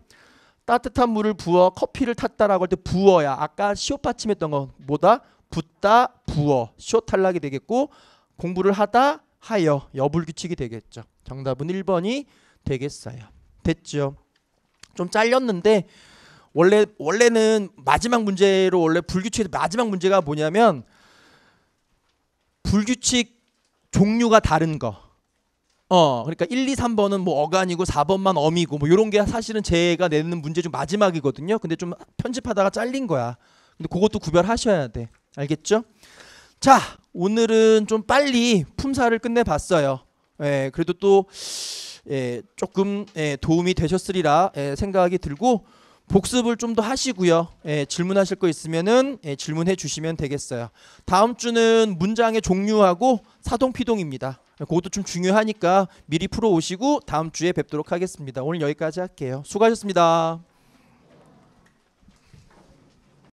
따뜻한 물을 부어 커피를 탔다라고 할 때 부어야 아까 시옷 받침했던 건 뭐다? 붓다 부어 시옷 탈락이 되겠고 공부를 하다 하여 여불규칙이 되겠죠. 정답은 1번이 되겠어요. 됐죠. 좀 잘렸는데 원래 원래는 마지막 문제로 원래 불규칙의 마지막 문제가 뭐냐면 불규칙 종류가 다른 거 어, 그러니까 1, 2, 3번은 뭐 어간이고 4번만 어미고뭐 이런 게 사실은 제가 내는 문제 중 마지막이거든요. 근데 좀 편집하다가 잘린 거야. 근데 그것도 구별하셔야 돼. 알겠죠? 자, 오늘은 좀 빨리 품사를 끝내봤어요. 예, 그래도 또 예, 조금 예, 도움이 되셨으리라 예, 생각이 들고 복습을 좀 더 하시고요. 예, 질문하실 거 있으면은 예, 질문해 주시면 되겠어요. 다음 주는 문장의 종류하고 사동 피동입니다. 예, 그것도 좀 중요하니까 미리 풀어 오시고 다음 주에 뵙도록 하겠습니다. 오늘 여기까지 할게요. 수고하셨습니다.